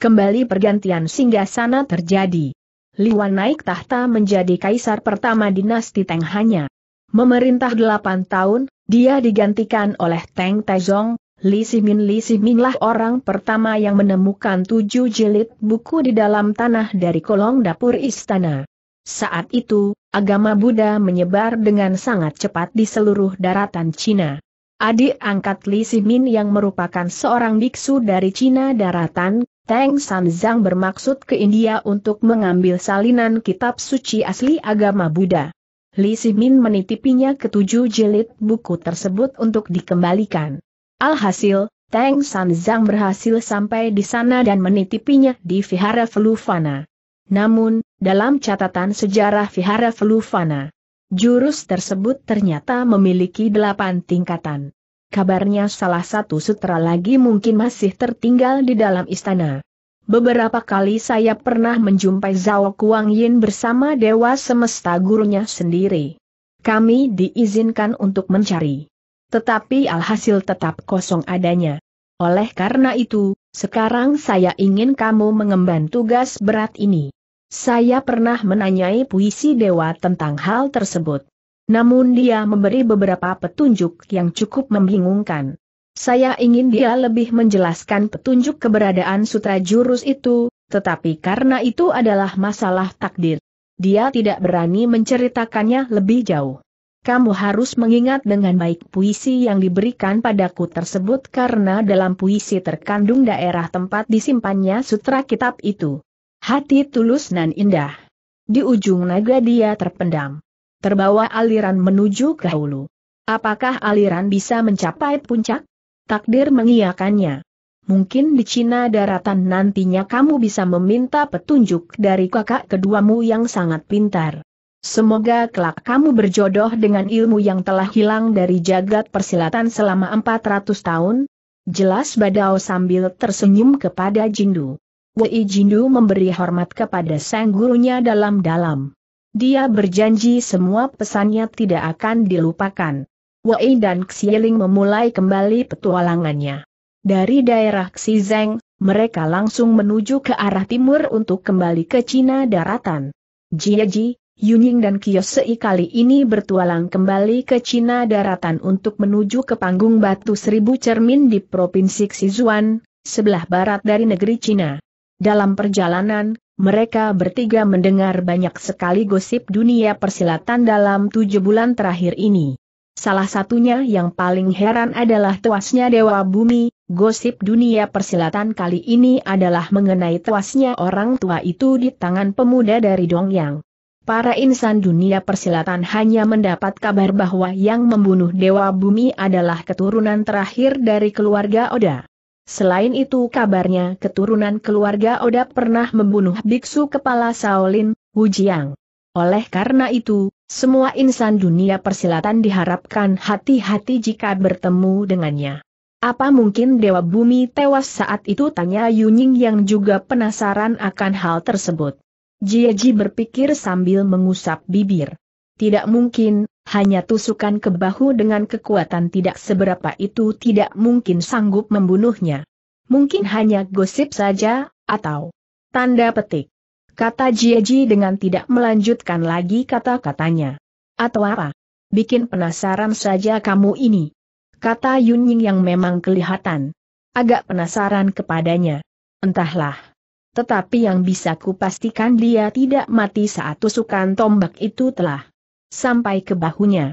Kembali pergantian singgasana terjadi. Liwan naik tahta menjadi kaisar pertama dinasti Tenghanya. Memerintah delapan tahun, dia digantikan oleh Teng Taizong, Li Simin Li lah orang pertama yang menemukan tujuh jilid buku di dalam tanah dari kolong dapur istana. Saat itu, agama Buddha menyebar dengan sangat cepat di seluruh daratan Cina. Adik angkat Li Simin yang merupakan seorang biksu dari Cina daratan, Teng Sanzang bermaksud ke India untuk mengambil salinan kitab suci asli agama Buddha. Li Simin menitipinya tujuh jilid buku tersebut untuk dikembalikan. Alhasil, Teng Zhang berhasil sampai di sana dan menitipinya di Vihara Veluvana. Namun, dalam catatan sejarah Vihara Veluvana, jurus tersebut ternyata memiliki delapan tingkatan. Kabarnya salah satu sutra lagi mungkin masih tertinggal di dalam istana. Beberapa kali saya pernah menjumpai Zhao Kuang Yin bersama Dewa Semesta gurunya sendiri. Kami diizinkan untuk mencari. Tetapi alhasil tetap kosong adanya. Oleh karena itu, sekarang saya ingin kamu mengemban tugas berat ini. Saya pernah menanyai puisi Dewa tentang hal tersebut. Namun dia memberi beberapa petunjuk yang cukup membingungkan. Saya ingin dia lebih menjelaskan petunjuk keberadaan sutra jurus itu, tetapi karena itu adalah masalah takdir. Dia tidak berani menceritakannya lebih jauh. Kamu harus mengingat dengan baik puisi yang diberikan padaku tersebut karena dalam puisi terkandung daerah tempat disimpannya sutra kitab itu. Hati tulus nan indah. Di ujung naga dia terpendam. Terbawa aliran menuju ke hulu. Apakah aliran bisa mencapai puncak? Takdir mengiyakannya. Mungkin di Cina daratan nantinya kamu bisa meminta petunjuk dari kakak keduamu yang sangat pintar. Semoga kelak kamu berjodoh dengan ilmu yang telah hilang dari jagat persilatan selama 400 tahun. Jelas Badao sambil tersenyum kepada Jindu. Wei Jindu memberi hormat kepada sang gurunya dalam-dalam. Dia berjanji semua pesannya tidak akan dilupakan. Wei dan Xieling memulai kembali petualangannya. Dari daerah Xizeng, mereka langsung menuju ke arah timur untuk kembali ke Cina daratan. Jiaji, Yunying dan Kiyosei kali ini bertualang kembali ke Cina daratan untuk menuju ke panggung batu seribu cermin di Provinsi Xizuan, sebelah barat dari negeri Cina. Dalam perjalanan, mereka bertiga mendengar banyak sekali gosip dunia persilatan dalam tujuh bulan terakhir ini. Salah satunya yang paling heran adalah tuasnya Dewa Bumi, gosip dunia persilatan kali ini adalah mengenai tuasnya orang tua itu di tangan pemuda dari Dongyang. Para insan dunia persilatan hanya mendapat kabar bahwa yang membunuh Dewa Bumi adalah keturunan terakhir dari keluarga Oda. Selain itu kabarnya keturunan keluarga Oda pernah membunuh biksu kepala Shaolin, Wu Jiang. Oleh karena itu, semua insan dunia persilatan diharapkan hati-hati jika bertemu dengannya. Apa mungkin Dewa Bumi tewas saat itu tanya Yuning yang juga penasaran akan hal tersebut. Jieji berpikir sambil mengusap bibir. Tidak mungkin, hanya tusukan ke bahu dengan kekuatan tidak seberapa itu tidak mungkin sanggup membunuhnya. Mungkin hanya gosip saja, atau tanda petik. Kata Jieji dengan tidak melanjutkan lagi kata-katanya. Atau apa? Bikin penasaran saja kamu ini. Kata Yunying yang memang kelihatan. Agak penasaran kepadanya. Entahlah. Tetapi yang bisa kupastikan dia tidak mati saat tusukan tombak itu telah sampai ke bahunya.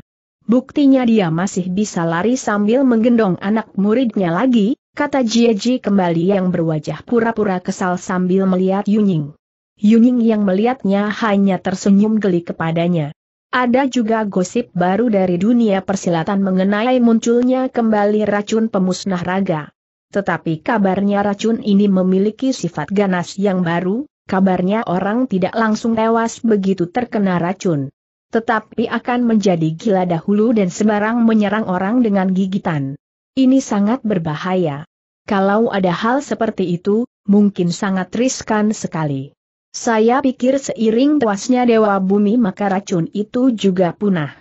Buktinya dia masih bisa lari sambil menggendong anak muridnya lagi, kata Jieji kembali yang berwajah pura-pura kesal sambil melihat Yunying. Yuning yang melihatnya hanya tersenyum geli kepadanya. Ada juga gosip baru dari dunia persilatan mengenai munculnya kembali racun pemusnah raga. Tetapi kabarnya racun ini memiliki sifat ganas yang baru, kabarnya orang tidak langsung tewas begitu terkena racun. Tetapi akan menjadi gila dahulu dan sembarang menyerang orang dengan gigitan. Ini sangat berbahaya. Kalau ada hal seperti itu, mungkin sangat riskan sekali. Saya pikir seiring tewasnya dewa bumi maka racun itu juga punah.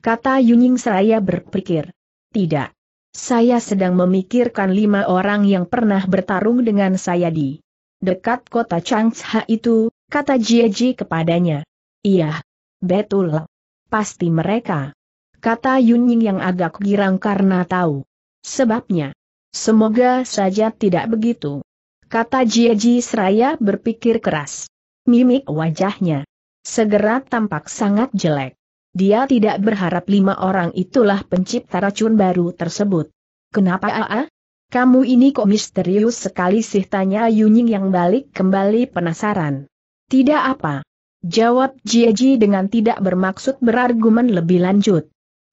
Kata Yunying seraya berpikir. Tidak. Saya sedang memikirkan lima orang yang pernah bertarung dengan saya di dekat kota Changsha itu, kata Jieji kepadanya. Iya. Betul. Pasti mereka. Kata Yunying yang agak girang karena tahu. Sebabnya. Semoga saja tidak begitu kata Jieji seraya berpikir keras. Mimik wajahnya segera tampak sangat jelek. Dia tidak berharap lima orang itulah pencipta racun baru tersebut. Kenapa AA? Kamu ini kok misterius sekali sih tanya Yunying yang balik kembali penasaran. Tidak apa. Jawab Jieji dengan tidak bermaksud berargumen lebih lanjut.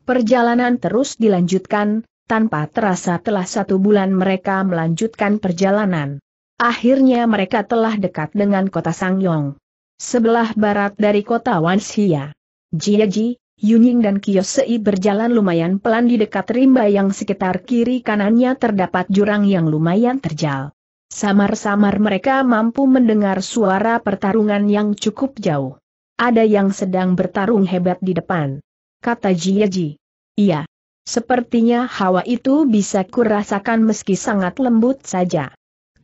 Perjalanan terus dilanjutkan, tanpa terasa telah satu bulan mereka melanjutkan perjalanan. Akhirnya mereka telah dekat dengan kota Sangyong. Sebelah barat dari kota Wanshia. Jiaji, Yunying dan Kiyosei berjalan lumayan pelan di dekat rimba yang sekitar kiri kanannya terdapat jurang yang lumayan terjal. Samar-samar mereka mampu mendengar suara pertarungan yang cukup jauh. Ada yang sedang bertarung hebat di depan. Kata Jiaji. Iya. Sepertinya hawa itu bisa kurasakan meski sangat lembut saja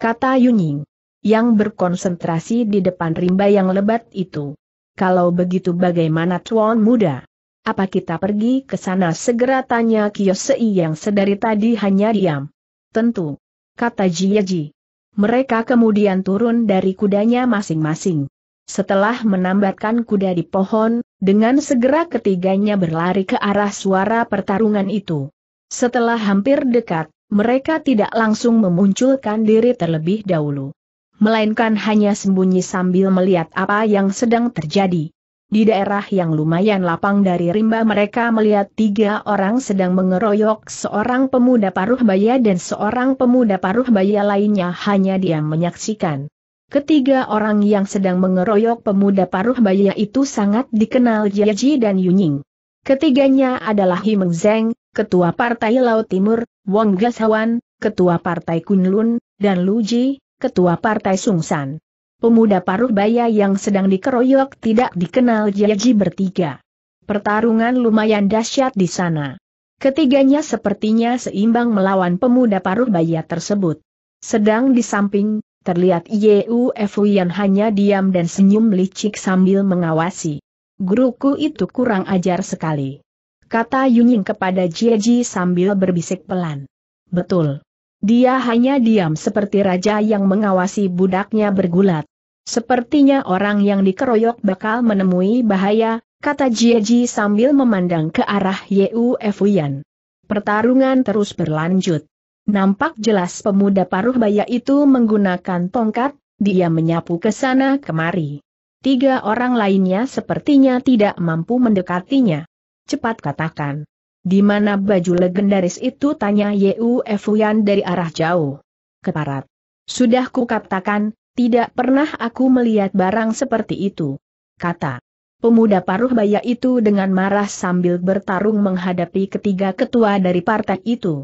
kata Yunying. Yang berkonsentrasi di depan rimba yang lebat itu. Kalau begitu bagaimana tuan muda? Apa kita pergi ke sana segera tanya Kiyosei yang sedari tadi hanya diam. Tentu. Kata Jiaji. Mereka kemudian turun dari kudanya masing-masing. Setelah menambatkan kuda di pohon, dengan segera ketiganya berlari ke arah suara pertarungan itu. Setelah hampir dekat, mereka tidak langsung memunculkan diri terlebih dahulu. Melainkan hanya sembunyi sambil melihat apa yang sedang terjadi. Di daerah yang lumayan lapang dari rimba mereka melihat tiga orang sedang mengeroyok seorang pemuda paruh baya dan seorang pemuda paruh baya lainnya hanya dia menyaksikan. Ketiga orang yang sedang mengeroyok pemuda paruh baya itu sangat dikenal Jiaji dan Yuning. Ketiganya adalah Himeng Zeng, Ketua Partai Laut Timur, Wong Gasawan, Ketua Partai Kunlun, dan Luji, Ketua Partai Sungsan. Pemuda paruh baya yang sedang dikeroyok tidak dikenal Jiaji bertiga. Pertarungan lumayan dahsyat di sana. Ketiganya sepertinya seimbang melawan pemuda paruh baya tersebut. Sedang di samping, terlihat Fu yang hanya diam dan senyum licik sambil mengawasi. Guruku itu kurang ajar sekali kata Yunying kepada Jieji sambil berbisik pelan. Betul. Dia hanya diam seperti raja yang mengawasi budaknya bergulat. Sepertinya orang yang dikeroyok bakal menemui bahaya, kata Jieji sambil memandang ke arah Yeu Fuyan. Pertarungan terus berlanjut. Nampak jelas pemuda paruh baya itu menggunakan tongkat, dia menyapu ke sana kemari. Tiga orang lainnya sepertinya tidak mampu mendekatinya. Cepat katakan. Di mana baju legendaris itu tanya Yu Fuyan dari arah jauh. Keparat. Sudah kukatakan, tidak pernah aku melihat barang seperti itu. Kata. Pemuda paruh baya itu dengan marah sambil bertarung menghadapi ketiga ketua dari partai itu.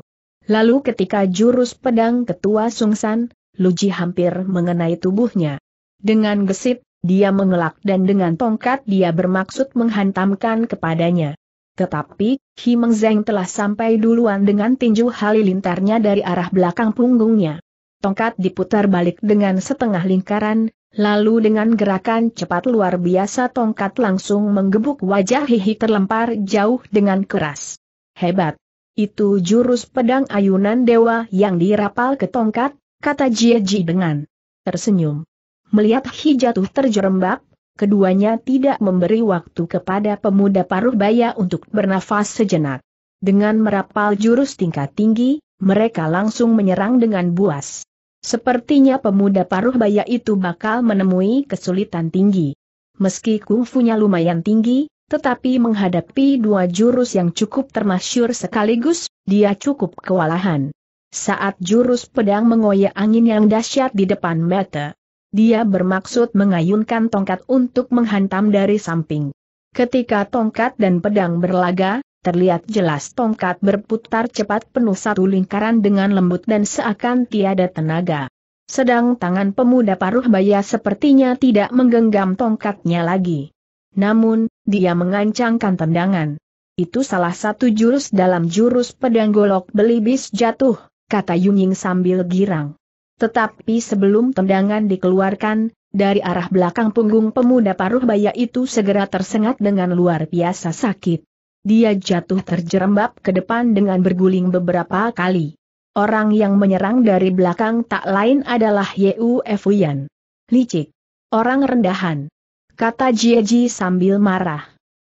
Lalu ketika jurus pedang ketua Sungsan, Luji hampir mengenai tubuhnya. Dengan gesit, dia mengelak dan dengan tongkat dia bermaksud menghantamkan kepadanya. Tetapi, Himeng Zeng telah sampai duluan dengan tinju halilintarnya dari arah belakang punggungnya. Tongkat diputar balik dengan setengah lingkaran, lalu dengan gerakan cepat luar biasa tongkat langsung menggebuk wajah Hihi terlempar jauh dengan keras. Hebat! Itu jurus pedang ayunan dewa yang dirapal ke tongkat, kata Jie Ji dengan tersenyum. Melihat Hi jatuh terjerembab, keduanya tidak memberi waktu kepada pemuda paruh baya untuk bernafas sejenak. Dengan merapal jurus tingkat tinggi, mereka langsung menyerang dengan buas. Sepertinya pemuda paruh baya itu bakal menemui kesulitan tinggi. Meski kungfunya lumayan tinggi, tetapi menghadapi dua jurus yang cukup termasyur sekaligus, dia cukup kewalahan. Saat jurus pedang mengoyak angin yang dahsyat di depan mata, dia bermaksud mengayunkan tongkat untuk menghantam dari samping. Ketika tongkat dan pedang berlaga, terlihat jelas tongkat berputar cepat penuh satu lingkaran dengan lembut dan seakan tiada tenaga. Sedang tangan pemuda paruh baya sepertinya tidak menggenggam tongkatnya lagi. Namun, dia mengancangkan tendangan. Itu salah satu jurus dalam jurus pedang golok belibis jatuh, kata Yunying sambil girang. Tetapi sebelum tendangan dikeluarkan, dari arah belakang punggung pemuda paruh baya itu segera tersengat dengan luar biasa sakit. Dia jatuh terjerembab ke depan dengan berguling beberapa kali. Orang yang menyerang dari belakang tak lain adalah Yeu Fuyan. Licik. Orang rendahan. Kata Jieji sambil marah.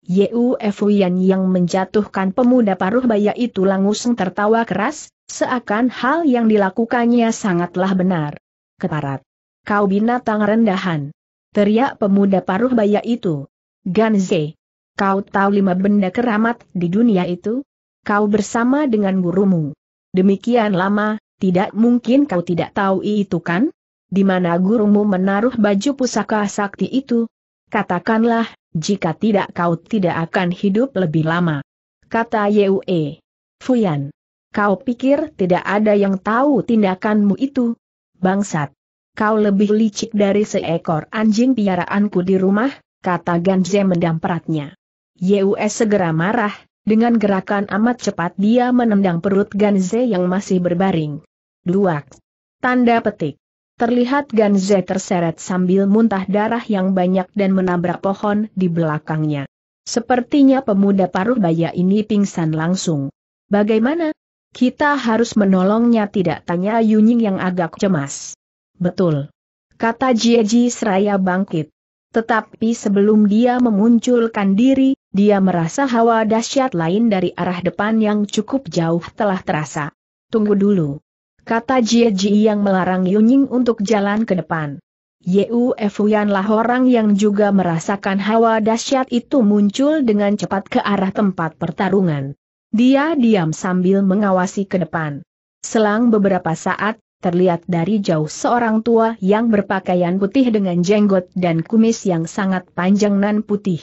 Yeu Fuyan yang menjatuhkan pemuda paruh baya itu langsung tertawa keras, Seakan hal yang dilakukannya sangatlah benar. Keparat. Kau binatang rendahan. Teriak pemuda paruh baya itu. Ganze. Kau tahu lima benda keramat di dunia itu? Kau bersama dengan gurumu. Demikian lama, tidak mungkin kau tidak tahu itu kan? Di mana gurumu menaruh baju pusaka sakti itu? Katakanlah, jika tidak kau tidak akan hidup lebih lama. Kata Yue. Fuyan. Kau pikir tidak ada yang tahu tindakanmu itu? Bangsat! Kau lebih licik dari seekor anjing piaraanku di rumah, kata Ganze mendampratnya. Yus segera marah, dengan gerakan amat cepat dia menendang perut Ganze yang masih berbaring. Duak! Tanda petik. Terlihat Ganze terseret sambil muntah darah yang banyak dan menabrak pohon di belakangnya. Sepertinya pemuda paruh baya ini pingsan langsung. Bagaimana? Kita harus menolongnya tidak tanya Yunying yang agak cemas. Betul. Kata Jieji seraya bangkit. Tetapi sebelum dia memunculkan diri, dia merasa hawa dahsyat lain dari arah depan yang cukup jauh telah terasa. Tunggu dulu. Kata Jieji yang melarang Yunying untuk jalan ke depan. Yuefuyanlah orang yang juga merasakan hawa dahsyat itu muncul dengan cepat ke arah tempat pertarungan. Dia diam sambil mengawasi ke depan. Selang beberapa saat, terlihat dari jauh seorang tua yang berpakaian putih dengan jenggot dan kumis yang sangat panjang nan putih.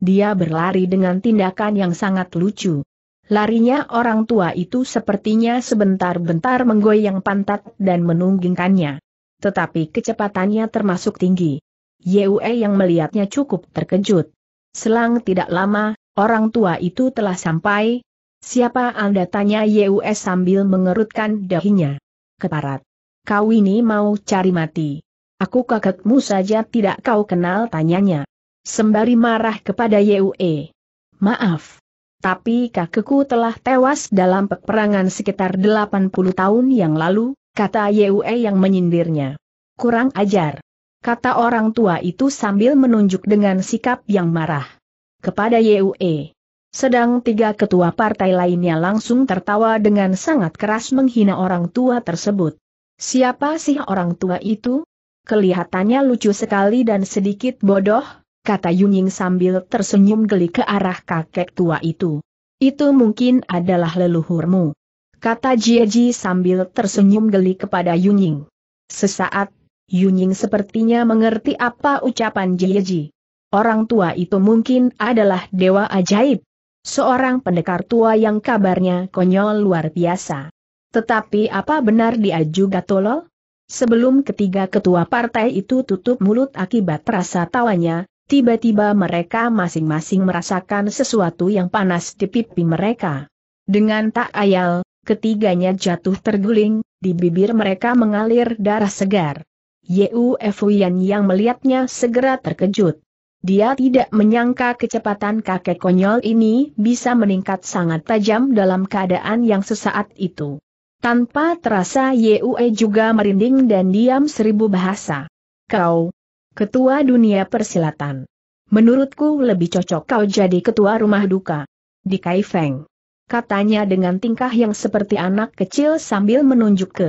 Dia berlari dengan tindakan yang sangat lucu. Larinya orang tua itu sepertinya sebentar-bentar menggoyang pantat dan menunggingkannya. Tetapi kecepatannya termasuk tinggi. Yue yang melihatnya cukup terkejut. Selang tidak lama, orang tua itu telah sampai, Siapa Anda tanya Yus sambil mengerutkan dahinya. Keparat. Kau ini mau cari mati. Aku kakekmu saja tidak kau kenal tanyanya. Sembari marah kepada Yue. Maaf. Tapi kakekku telah tewas dalam peperangan sekitar 80 tahun yang lalu, kata Yue yang menyindirnya. Kurang ajar. Kata orang tua itu sambil menunjuk dengan sikap yang marah. Kepada Yue. Sedang tiga ketua partai lainnya langsung tertawa dengan sangat keras menghina orang tua tersebut. Siapa sih orang tua itu? Kelihatannya lucu sekali dan sedikit bodoh, kata Yunying sambil tersenyum geli ke arah kakek tua itu. Itu mungkin adalah leluhurmu. Kata Jieji sambil tersenyum geli kepada Yunying. Sesaat, Yunying sepertinya mengerti apa ucapan Jieji. Orang tua itu mungkin adalah dewa ajaib, Seorang pendekar tua yang kabarnya konyol luar biasa. Tetapi apa benar dia juga tolol? Sebelum ketiga ketua partai itu tutup mulut akibat rasa tawanya, tiba-tiba mereka masing-masing merasakan sesuatu yang panas di pipi mereka. Dengan tak ayal, ketiganya jatuh terguling, di bibir mereka mengalir darah segar. Yu Fuyan yang melihatnya segera terkejut. Dia tidak menyangka kecepatan kakek konyol ini bisa meningkat sangat tajam dalam keadaan yang sesaat itu. Tanpa terasa Yue juga merinding dan diam seribu bahasa. Kau, ketua dunia persilatan. Menurutku lebih cocok kau jadi ketua rumah duka. Di Feng, Katanya dengan tingkah yang seperti anak kecil sambil menunjuk ke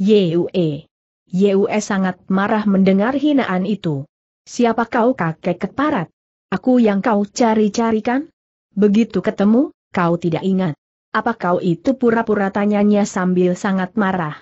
Yue. Yue sangat marah mendengar hinaan itu. Siapa kau kakek keparat? Aku yang kau cari-carikan? Begitu ketemu, kau tidak ingat. Apa kau itu pura-pura tanyanya sambil sangat marah?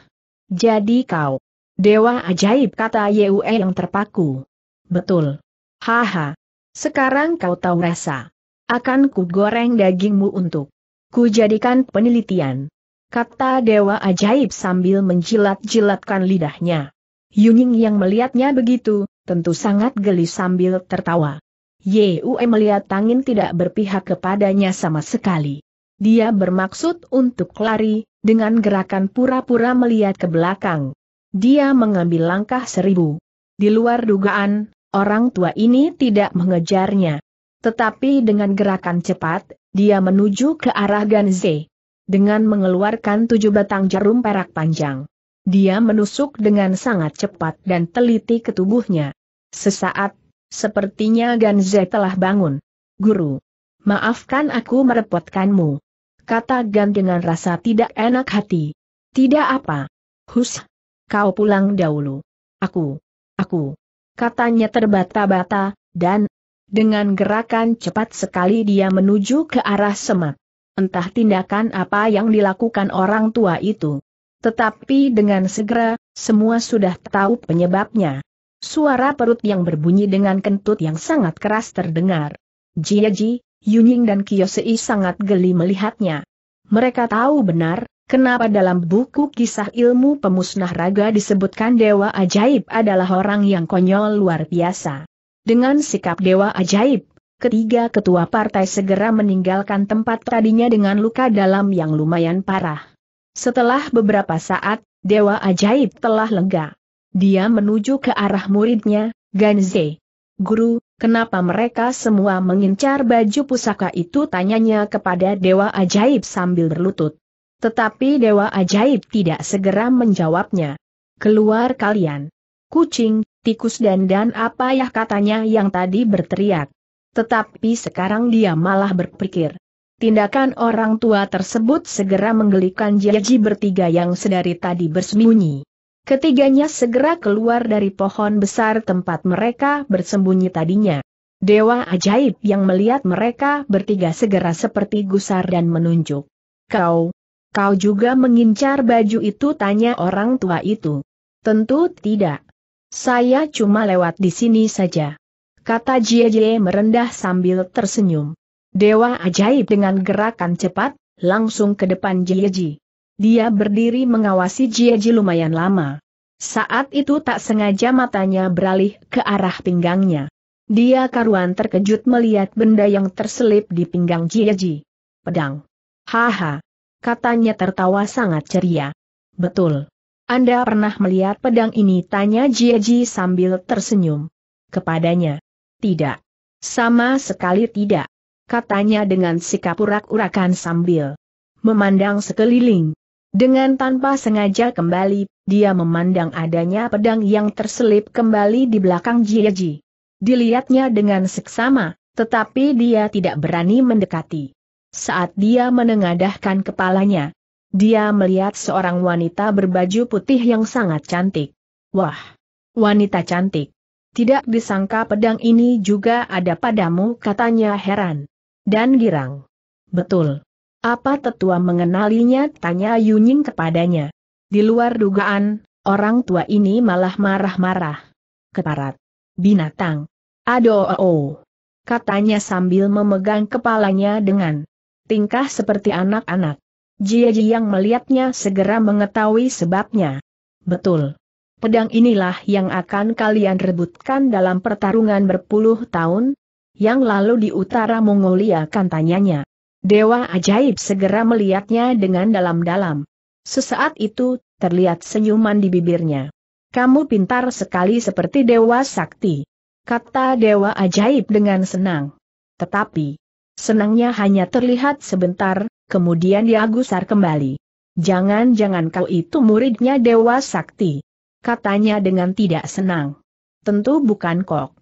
Jadi kau. Dewa ajaib kata Yue yang terpaku. Betul. Haha. Sekarang kau tahu rasa. Akan ku goreng dagingmu untuk ku jadikan penelitian. Kata Dewa ajaib sambil menjilat-jilatkan lidahnya. Yuning yang melihatnya begitu, tentu sangat geli sambil tertawa. Yue melihat Tangin tidak berpihak kepadanya sama sekali. Dia bermaksud untuk lari, dengan gerakan pura-pura melihat ke belakang. Dia mengambil langkah seribu. Di luar dugaan, orang tua ini tidak mengejarnya. Tetapi dengan gerakan cepat, dia menuju ke arah Ganze. Dengan mengeluarkan tujuh batang jarum perak panjang. Dia menusuk dengan sangat cepat dan teliti ke tubuhnya. Sesaat, sepertinya Ganze telah bangun. Guru, maafkan aku merepotkanmu. Kata Gan dengan rasa tidak enak hati. Tidak apa. Hus, kau pulang dahulu. Aku, aku. Katanya terbata-bata, dan dengan gerakan cepat sekali dia menuju ke arah semak. Entah tindakan apa yang dilakukan orang tua itu. Tetapi dengan segera, semua sudah tahu penyebabnya. Suara perut yang berbunyi dengan kentut yang sangat keras terdengar. Jiaji, Yunying dan Kiyosei sangat geli melihatnya. Mereka tahu benar, Kenapa dalam buku kisah ilmu pemusnah raga disebutkan Dewa Ajaib adalah orang yang konyol luar biasa? Dengan sikap Dewa Ajaib, ketiga ketua partai segera meninggalkan tempat tadinya dengan luka dalam yang lumayan parah. Setelah beberapa saat, Dewa Ajaib telah lega. Dia menuju ke arah muridnya, Ganze. Guru, kenapa mereka semua mengincar baju pusaka itu tanyanya kepada Dewa Ajaib sambil berlutut. Tetapi Dewa Ajaib tidak segera menjawabnya. Keluar kalian. Kucing, tikus dan dan apa ya katanya yang tadi berteriak. Tetapi sekarang dia malah berpikir. Tindakan orang tua tersebut segera menggelikan Jiji bertiga yang sedari tadi bersembunyi. Ketiganya segera keluar dari pohon besar tempat mereka bersembunyi tadinya. Dewa ajaib yang melihat mereka bertiga segera seperti gusar dan menunjuk. Kau, kau juga mengincar baju itu tanya orang tua itu. Tentu tidak. Saya cuma lewat di sini saja. Kata Jie merendah sambil tersenyum. Dewa ajaib dengan gerakan cepat, langsung ke depan Jieji. Dia berdiri mengawasi Jieji lumayan lama. Saat itu tak sengaja matanya beralih ke arah pinggangnya. Dia karuan terkejut melihat benda yang terselip di pinggang Jieji. Pedang. Haha. Katanya tertawa sangat ceria. Betul. Anda pernah melihat pedang ini? Tanya Jieji sambil tersenyum. Kepadanya. Tidak. Sama sekali tidak katanya dengan sikap urak-urakan sambil memandang sekeliling. Dengan tanpa sengaja kembali, dia memandang adanya pedang yang terselip kembali di belakang Jiaji. Dilihatnya dengan seksama, tetapi dia tidak berani mendekati. Saat dia menengadahkan kepalanya, dia melihat seorang wanita berbaju putih yang sangat cantik. Wah, wanita cantik. Tidak disangka pedang ini juga ada padamu katanya heran dan girang. Betul. Apa tetua mengenalinya? Tanya Yunying kepadanya. Di luar dugaan, orang tua ini malah marah-marah. Keparat. Binatang. Ado-o-o. katanya sambil memegang kepalanya dengan tingkah seperti anak-anak. Jia yang melihatnya segera mengetahui sebabnya. Betul. Pedang inilah yang akan kalian rebutkan dalam pertarungan berpuluh tahun, yang lalu di utara Mongolia tanyanya. Dewa ajaib segera melihatnya dengan dalam-dalam. Sesaat itu, terlihat senyuman di bibirnya. Kamu pintar sekali seperti Dewa Sakti. Kata Dewa ajaib dengan senang. Tetapi, senangnya hanya terlihat sebentar, kemudian dia gusar kembali. Jangan-jangan kau itu muridnya Dewa Sakti. Katanya dengan tidak senang. Tentu bukan kok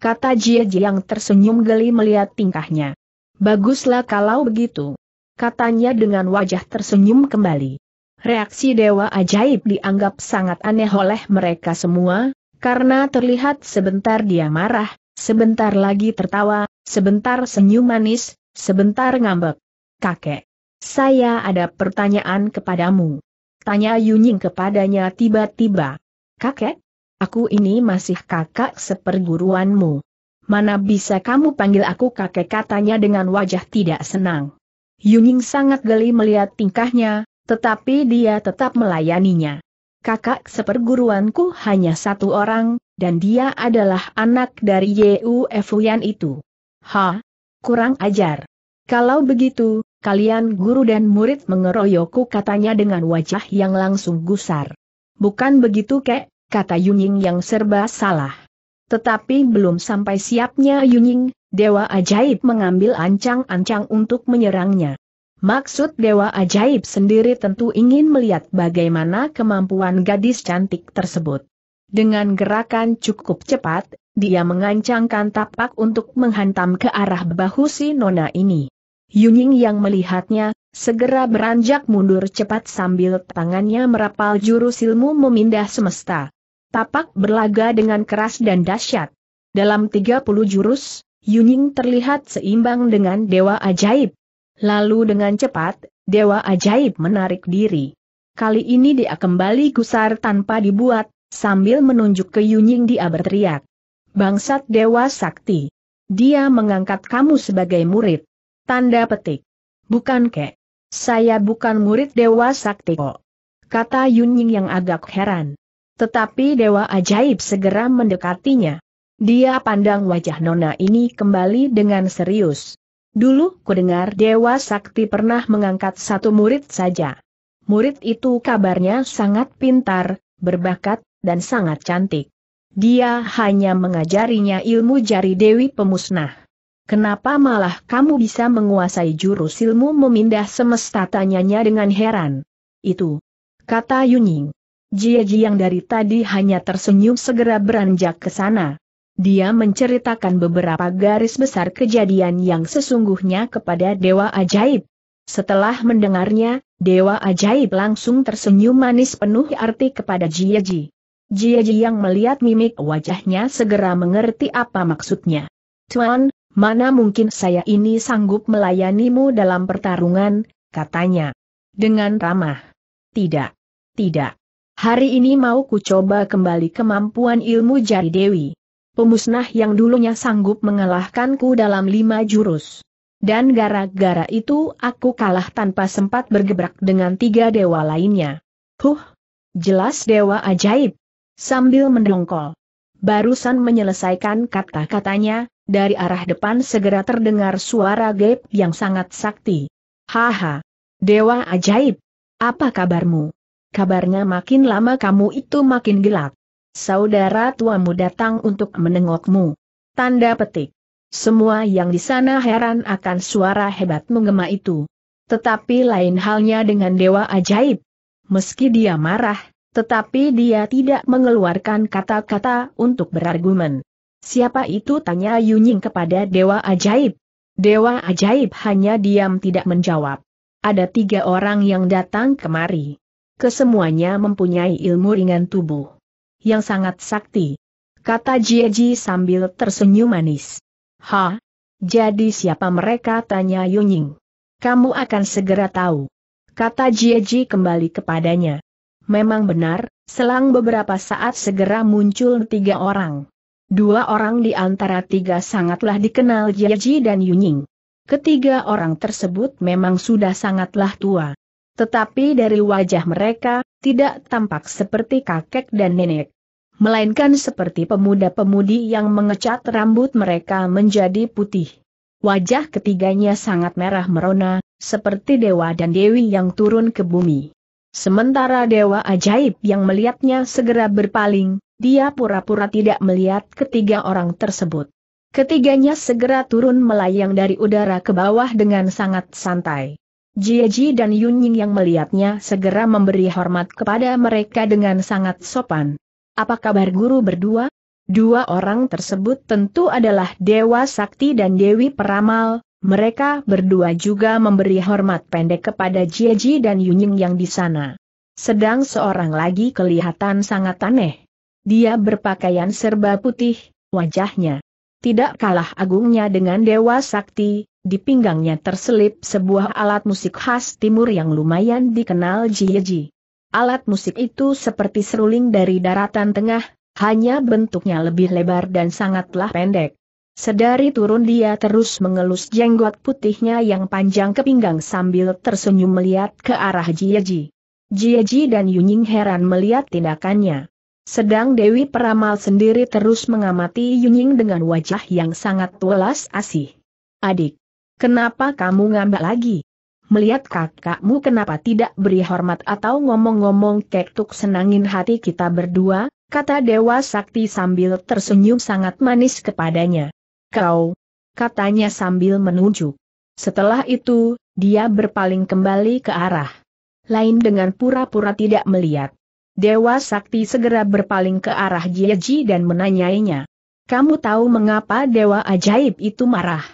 kata Jie yang tersenyum geli melihat tingkahnya. Baguslah kalau begitu. Katanya dengan wajah tersenyum kembali. Reaksi Dewa Ajaib dianggap sangat aneh oleh mereka semua, karena terlihat sebentar dia marah, sebentar lagi tertawa, sebentar senyum manis, sebentar ngambek. Kakek, saya ada pertanyaan kepadamu. Tanya Yunying kepadanya tiba-tiba. Kakek, aku ini masih kakak seperguruanmu. Mana bisa kamu panggil aku kakek katanya dengan wajah tidak senang. Yuning sangat geli melihat tingkahnya, tetapi dia tetap melayaninya. Kakak seperguruanku hanya satu orang, dan dia adalah anak dari Yu Fuyan itu. Ha, kurang ajar. Kalau begitu, kalian guru dan murid mengeroyokku katanya dengan wajah yang langsung gusar. Bukan begitu kek, kata Yunying yang serba salah. Tetapi belum sampai siapnya Yunying, Dewa Ajaib mengambil ancang-ancang untuk menyerangnya. Maksud Dewa Ajaib sendiri tentu ingin melihat bagaimana kemampuan gadis cantik tersebut. Dengan gerakan cukup cepat, dia mengancangkan tapak untuk menghantam ke arah bahu si nona ini. Yunying yang melihatnya, segera beranjak mundur cepat sambil tangannya merapal jurus ilmu memindah semesta. Tapak berlaga dengan keras dan dahsyat. Dalam 30 jurus, Yuning terlihat seimbang dengan Dewa Ajaib. Lalu dengan cepat, Dewa Ajaib menarik diri. Kali ini dia kembali gusar tanpa dibuat, sambil menunjuk ke Yuning dia berteriak. Bangsat Dewa Sakti. Dia mengangkat kamu sebagai murid. Tanda petik. Bukan kek. Saya bukan murid Dewa Sakti kok. Kata Yuning yang agak heran. Tetapi Dewa Ajaib segera mendekatinya. Dia pandang wajah Nona ini kembali dengan serius. Dulu kudengar Dewa Sakti pernah mengangkat satu murid saja. Murid itu kabarnya sangat pintar, berbakat, dan sangat cantik. Dia hanya mengajarinya ilmu jari Dewi Pemusnah. Kenapa malah kamu bisa menguasai jurus ilmu memindah semesta tanyanya dengan heran? Itu, kata Yunying. Jie Ji yang dari tadi hanya tersenyum segera beranjak ke sana. Dia menceritakan beberapa garis besar kejadian yang sesungguhnya kepada Dewa Ajaib. Setelah mendengarnya, Dewa Ajaib langsung tersenyum manis penuh arti kepada Jie Ji. Jie Ji yang melihat mimik wajahnya segera mengerti apa maksudnya. Tuan, mana mungkin saya ini sanggup melayanimu dalam pertarungan, katanya. Dengan ramah. Tidak. Tidak. Hari ini mau ku coba kembali kemampuan ilmu jari Dewi. Pemusnah yang dulunya sanggup mengalahkanku dalam lima jurus. Dan gara-gara itu aku kalah tanpa sempat bergebrak dengan tiga dewa lainnya. Huh, jelas dewa ajaib. Sambil mendongkol. Barusan menyelesaikan kata-katanya, dari arah depan segera terdengar suara gap yang sangat sakti. Haha, dewa ajaib. Apa kabarmu? kabarnya makin lama kamu itu makin gelap. Saudara tuamu datang untuk menengokmu. Tanda petik. Semua yang di sana heran akan suara hebat menggema itu. Tetapi lain halnya dengan dewa ajaib. Meski dia marah, tetapi dia tidak mengeluarkan kata-kata untuk berargumen. Siapa itu tanya Yunying kepada dewa ajaib. Dewa ajaib hanya diam tidak menjawab. Ada tiga orang yang datang kemari kesemuanya mempunyai ilmu ringan tubuh. Yang sangat sakti. Kata Jieji sambil tersenyum manis. Ha? Jadi siapa mereka? Tanya Yunying. Kamu akan segera tahu. Kata Jieji kembali kepadanya. Memang benar, selang beberapa saat segera muncul tiga orang. Dua orang di antara tiga sangatlah dikenal Jieji dan Yunying. Ketiga orang tersebut memang sudah sangatlah tua. Tetapi dari wajah mereka, tidak tampak seperti kakek dan nenek. Melainkan seperti pemuda-pemudi yang mengecat rambut mereka menjadi putih. Wajah ketiganya sangat merah merona, seperti dewa dan dewi yang turun ke bumi. Sementara dewa ajaib yang melihatnya segera berpaling, dia pura-pura tidak melihat ketiga orang tersebut. Ketiganya segera turun melayang dari udara ke bawah dengan sangat santai. Jieji dan Yunying yang melihatnya segera memberi hormat kepada mereka dengan sangat sopan. Apa kabar guru berdua? Dua orang tersebut tentu adalah Dewa Sakti dan Dewi Peramal, mereka berdua juga memberi hormat pendek kepada Jieji dan Yunying yang di sana. Sedang seorang lagi kelihatan sangat aneh. Dia berpakaian serba putih, wajahnya tidak kalah agungnya dengan Dewa Sakti, di pinggangnya terselip sebuah alat musik khas timur yang lumayan dikenal Jieji. Alat musik itu seperti seruling dari daratan tengah, hanya bentuknya lebih lebar dan sangatlah pendek. Sedari turun dia terus mengelus jenggot putihnya yang panjang ke pinggang sambil tersenyum melihat ke arah Jieji. Jieji dan Yunying heran melihat tindakannya. Sedang Dewi Peramal sendiri terus mengamati Yunying dengan wajah yang sangat welas asih. Adik, Kenapa kamu ngambek lagi? Melihat kakakmu kenapa tidak beri hormat atau ngomong-ngomong kektuk senangin hati kita berdua, kata Dewa Sakti sambil tersenyum sangat manis kepadanya. Kau, katanya sambil menunjuk. Setelah itu, dia berpaling kembali ke arah lain dengan pura-pura tidak melihat. Dewa Sakti segera berpaling ke arah Jieji dan menanyainya. Kamu tahu mengapa Dewa Ajaib itu marah?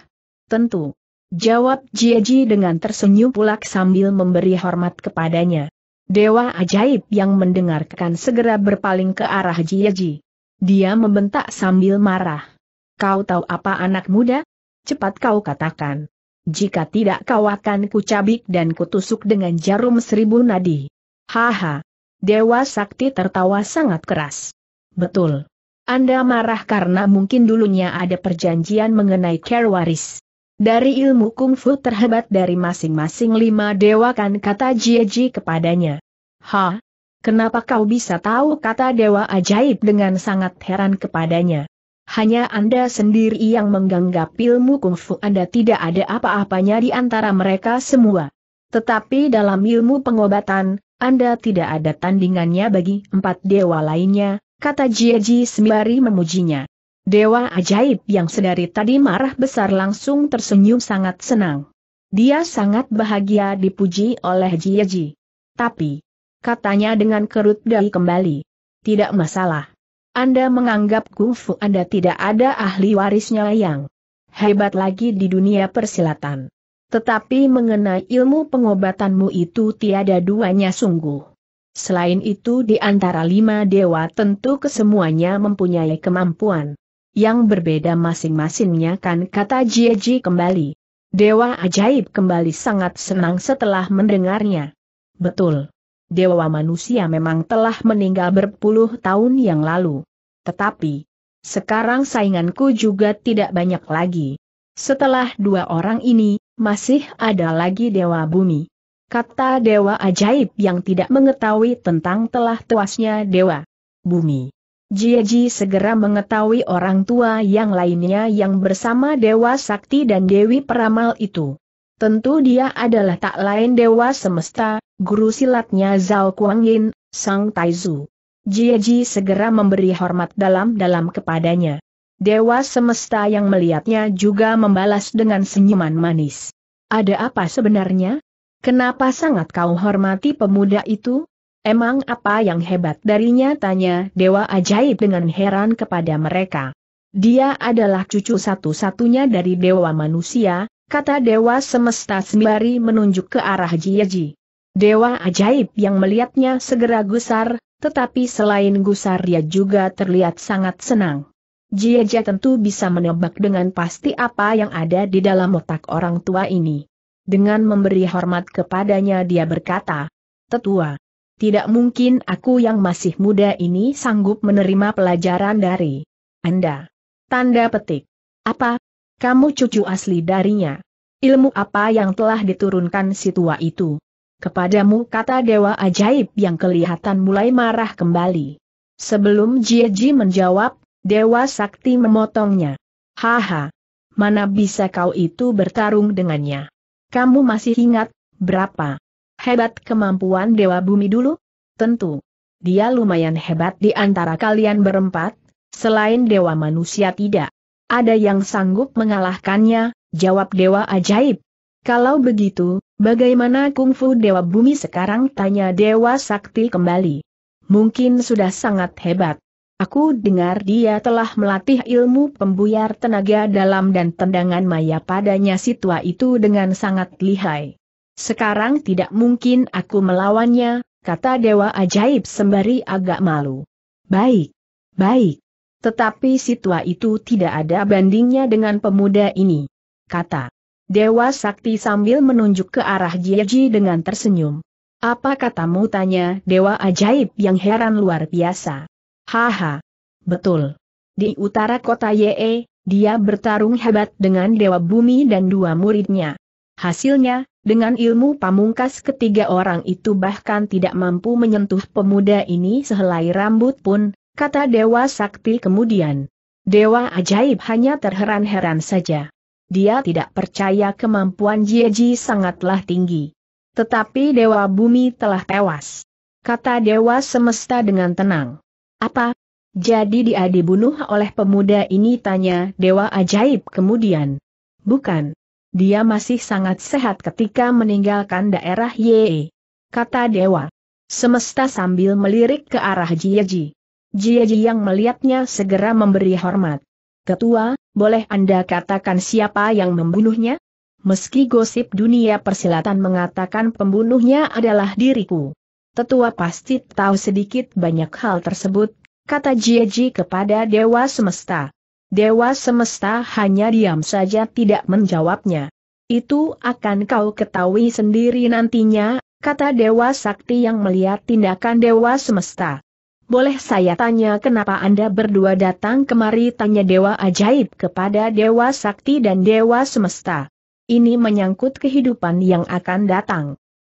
Tentu. Jawab Jiaji dengan tersenyum pula sambil memberi hormat kepadanya. Dewa ajaib yang mendengarkan segera berpaling ke arah Jiaji. Dia membentak sambil marah. Kau tahu apa anak muda? Cepat kau katakan. Jika tidak kau akan kucabik dan kutusuk dengan jarum seribu nadi. Haha. Dewa Sakti tertawa sangat keras. Betul. Anda marah karena mungkin dulunya ada perjanjian mengenai care waris. Dari ilmu kungfu terhebat dari masing-masing lima dewa kan kata Jieji kepadanya. Ha? Kenapa kau bisa tahu kata dewa ajaib dengan sangat heran kepadanya? Hanya Anda sendiri yang menganggap ilmu kungfu Anda tidak ada apa-apanya di antara mereka semua. Tetapi dalam ilmu pengobatan, Anda tidak ada tandingannya bagi empat dewa lainnya, kata Jieji sembari memujinya. Dewa ajaib yang sedari tadi marah besar langsung tersenyum sangat senang. Dia sangat bahagia dipuji oleh Jiaji. Tapi, katanya dengan kerut dahi kembali. Tidak masalah. Anda menganggap kungfu Anda tidak ada ahli warisnya yang hebat lagi di dunia persilatan. Tetapi mengenai ilmu pengobatanmu itu tiada duanya sungguh. Selain itu di antara lima dewa tentu kesemuanya mempunyai kemampuan yang berbeda masing-masingnya kan kata Jieji kembali. Dewa ajaib kembali sangat senang setelah mendengarnya. Betul. Dewa manusia memang telah meninggal berpuluh tahun yang lalu. Tetapi, sekarang sainganku juga tidak banyak lagi. Setelah dua orang ini, masih ada lagi Dewa Bumi. Kata Dewa Ajaib yang tidak mengetahui tentang telah tewasnya Dewa Bumi. Jieji segera mengetahui orang tua yang lainnya yang bersama Dewa Sakti dan Dewi Peramal itu. Tentu dia adalah tak lain Dewa Semesta, guru silatnya Zhao Kuangin, Sang Taizu. Jieji segera memberi hormat dalam-dalam kepadanya. Dewa Semesta yang melihatnya juga membalas dengan senyuman manis. Ada apa sebenarnya? Kenapa sangat kau hormati pemuda itu? Emang apa yang hebat darinya tanya Dewa Ajaib dengan heran kepada mereka. Dia adalah cucu satu-satunya dari Dewa Manusia, kata Dewa Semesta Sembari menunjuk ke arah Jiaji. Dewa Ajaib yang melihatnya segera gusar, tetapi selain gusar dia juga terlihat sangat senang. Jiaja tentu bisa menebak dengan pasti apa yang ada di dalam otak orang tua ini. Dengan memberi hormat kepadanya dia berkata, Tetua, tidak mungkin aku yang masih muda ini sanggup menerima pelajaran dari Anda. Tanda petik. Apa? Kamu cucu asli darinya. Ilmu apa yang telah diturunkan si tua itu? Kepadamu kata Dewa Ajaib yang kelihatan mulai marah kembali. Sebelum Jieji menjawab, Dewa Sakti memotongnya. Haha. Mana bisa kau itu bertarung dengannya? Kamu masih ingat, berapa? Hebat kemampuan Dewa Bumi dulu? Tentu. Dia lumayan hebat di antara kalian berempat, selain Dewa Manusia tidak. Ada yang sanggup mengalahkannya, jawab Dewa Ajaib. Kalau begitu, bagaimana kungfu Dewa Bumi sekarang tanya Dewa Sakti kembali. Mungkin sudah sangat hebat. Aku dengar dia telah melatih ilmu pembuyar tenaga dalam dan tendangan maya padanya si tua itu dengan sangat lihai. Sekarang tidak mungkin aku melawannya, kata Dewa Ajaib sembari agak malu. Baik, baik. Tetapi si tua itu tidak ada bandingnya dengan pemuda ini, kata Dewa Sakti sambil menunjuk ke arah Jieji dengan tersenyum. Apa katamu tanya Dewa Ajaib yang heran luar biasa. Haha. Betul. Di utara kota Ye, dia bertarung hebat dengan Dewa Bumi dan dua muridnya. Hasilnya, dengan ilmu pamungkas ketiga orang itu bahkan tidak mampu menyentuh pemuda ini sehelai rambut pun, kata Dewa Sakti kemudian. Dewa ajaib hanya terheran-heran saja. Dia tidak percaya kemampuan Jieji sangatlah tinggi. Tetapi Dewa Bumi telah tewas. Kata Dewa Semesta dengan tenang. Apa? Jadi dia dibunuh oleh pemuda ini tanya Dewa Ajaib kemudian. Bukan dia masih sangat sehat ketika meninggalkan daerah Ye. Kata Dewa. Semesta sambil melirik ke arah Jieji. Jieji yang melihatnya segera memberi hormat. Ketua, boleh Anda katakan siapa yang membunuhnya? Meski gosip dunia persilatan mengatakan pembunuhnya adalah diriku. Tetua pasti tahu sedikit banyak hal tersebut, kata Jieji kepada Dewa Semesta. Dewa semesta hanya diam saja tidak menjawabnya. Itu akan kau ketahui sendiri nantinya, kata Dewa Sakti yang melihat tindakan Dewa semesta. Boleh saya tanya kenapa Anda berdua datang kemari tanya Dewa Ajaib kepada Dewa Sakti dan Dewa Semesta. Ini menyangkut kehidupan yang akan datang.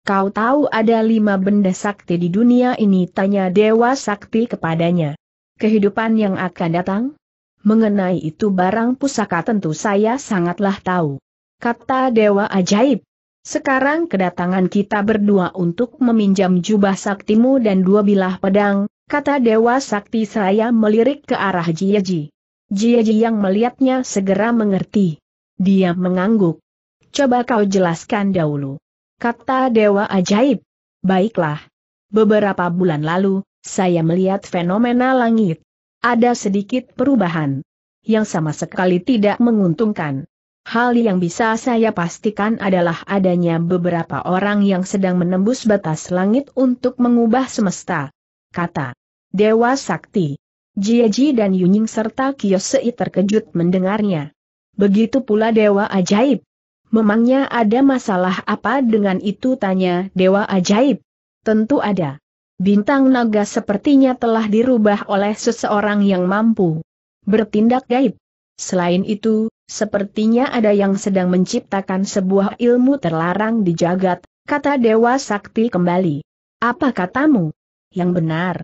Kau tahu ada lima benda sakti di dunia ini tanya Dewa Sakti kepadanya. Kehidupan yang akan datang, Mengenai itu barang pusaka tentu saya sangatlah tahu. Kata Dewa Ajaib. Sekarang kedatangan kita berdua untuk meminjam jubah saktimu dan dua bilah pedang, kata Dewa Sakti saya melirik ke arah Jiaji. Jiaji yang melihatnya segera mengerti. Dia mengangguk. Coba kau jelaskan dahulu. Kata Dewa Ajaib. Baiklah. Beberapa bulan lalu, saya melihat fenomena langit. Ada sedikit perubahan. Yang sama sekali tidak menguntungkan. Hal yang bisa saya pastikan adalah adanya beberapa orang yang sedang menembus batas langit untuk mengubah semesta. Kata Dewa Sakti. Jieji dan Yunying serta Kiyosei terkejut mendengarnya. Begitu pula Dewa Ajaib. Memangnya ada masalah apa dengan itu tanya Dewa Ajaib? Tentu ada. Bintang naga sepertinya telah dirubah oleh seseorang yang mampu bertindak gaib. Selain itu, sepertinya ada yang sedang menciptakan sebuah ilmu terlarang di jagat, kata Dewa Sakti kembali. Apa katamu? Yang benar.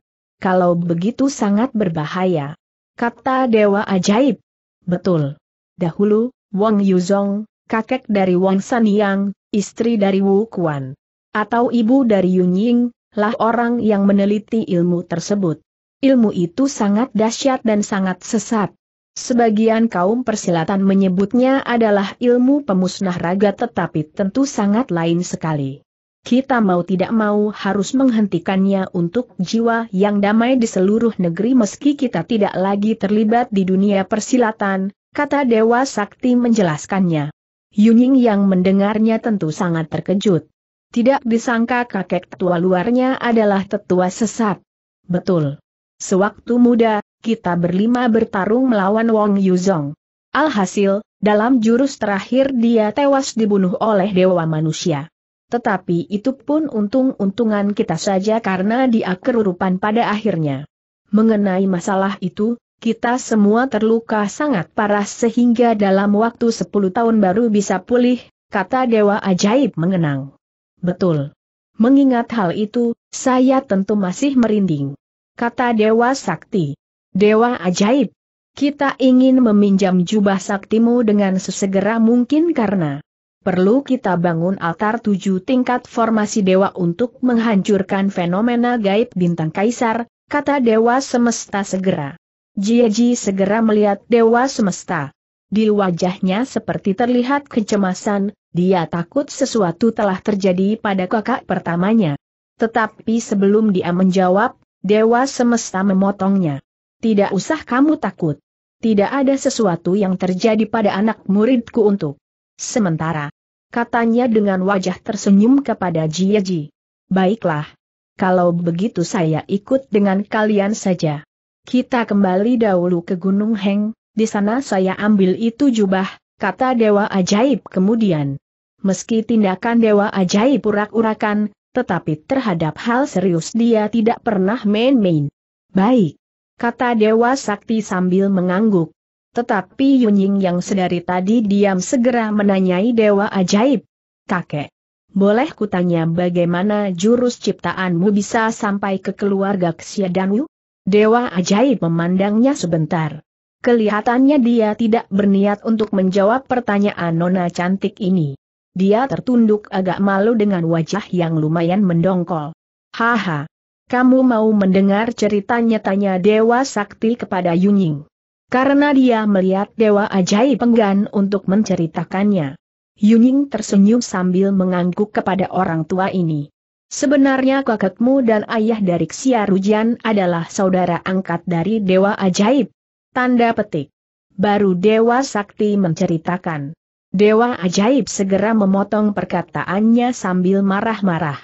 Kalau begitu sangat berbahaya. Kata Dewa Ajaib. Betul. Dahulu, Wang Yuzong, kakek dari Wang Saniang, istri dari Wu Kuan, Atau ibu dari Yunying, lah orang yang meneliti ilmu tersebut. Ilmu itu sangat dahsyat dan sangat sesat. Sebagian kaum persilatan menyebutnya adalah ilmu pemusnah raga tetapi tentu sangat lain sekali. Kita mau tidak mau harus menghentikannya untuk jiwa yang damai di seluruh negeri meski kita tidak lagi terlibat di dunia persilatan, kata Dewa Sakti menjelaskannya. Yuning yang mendengarnya tentu sangat terkejut. Tidak disangka kakek tua luarnya adalah tetua sesat. Betul. Sewaktu muda, kita berlima bertarung melawan Wong Yuzong. Alhasil, dalam jurus terakhir dia tewas dibunuh oleh dewa manusia. Tetapi itu pun untung-untungan kita saja karena dia kerurupan pada akhirnya. Mengenai masalah itu, kita semua terluka sangat parah sehingga dalam waktu 10 tahun baru bisa pulih, kata Dewa Ajaib mengenang. Betul. Mengingat hal itu, saya tentu masih merinding. Kata Dewa Sakti. Dewa ajaib. Kita ingin meminjam jubah saktimu dengan sesegera mungkin karena perlu kita bangun altar tujuh tingkat formasi dewa untuk menghancurkan fenomena gaib bintang kaisar, kata dewa semesta segera. Jiaji segera melihat dewa semesta. Di wajahnya seperti terlihat kecemasan, dia takut sesuatu telah terjadi pada kakak pertamanya. Tetapi sebelum dia menjawab, dewa semesta memotongnya. Tidak usah kamu takut. Tidak ada sesuatu yang terjadi pada anak muridku untuk sementara. Katanya dengan wajah tersenyum kepada Jiaji. Baiklah. Kalau begitu saya ikut dengan kalian saja. Kita kembali dahulu ke Gunung Heng, di sana saya ambil itu jubah, kata Dewa Ajaib kemudian. Meski tindakan Dewa Ajaib urak-urakan, tetapi terhadap hal serius dia tidak pernah main-main. Baik, kata Dewa Sakti sambil mengangguk. Tetapi Yunying yang sedari tadi diam segera menanyai Dewa Ajaib. Kakek, boleh kutanya bagaimana jurus ciptaanmu bisa sampai ke keluarga Ksya Danu? Dewa Ajaib memandangnya sebentar. Kelihatannya dia tidak berniat untuk menjawab pertanyaan nona cantik ini. Dia tertunduk agak malu dengan wajah yang lumayan mendongkol. Haha. Kamu mau mendengar ceritanya tanya Dewa Sakti kepada Yunying. Karena dia melihat Dewa Ajaib penggan untuk menceritakannya. Yunying tersenyum sambil mengangguk kepada orang tua ini. Sebenarnya kakekmu dan ayah dari Xiarujian adalah saudara angkat dari Dewa Ajaib. Tanda petik. Baru Dewa Sakti menceritakan. Dewa Ajaib segera memotong perkataannya sambil marah-marah.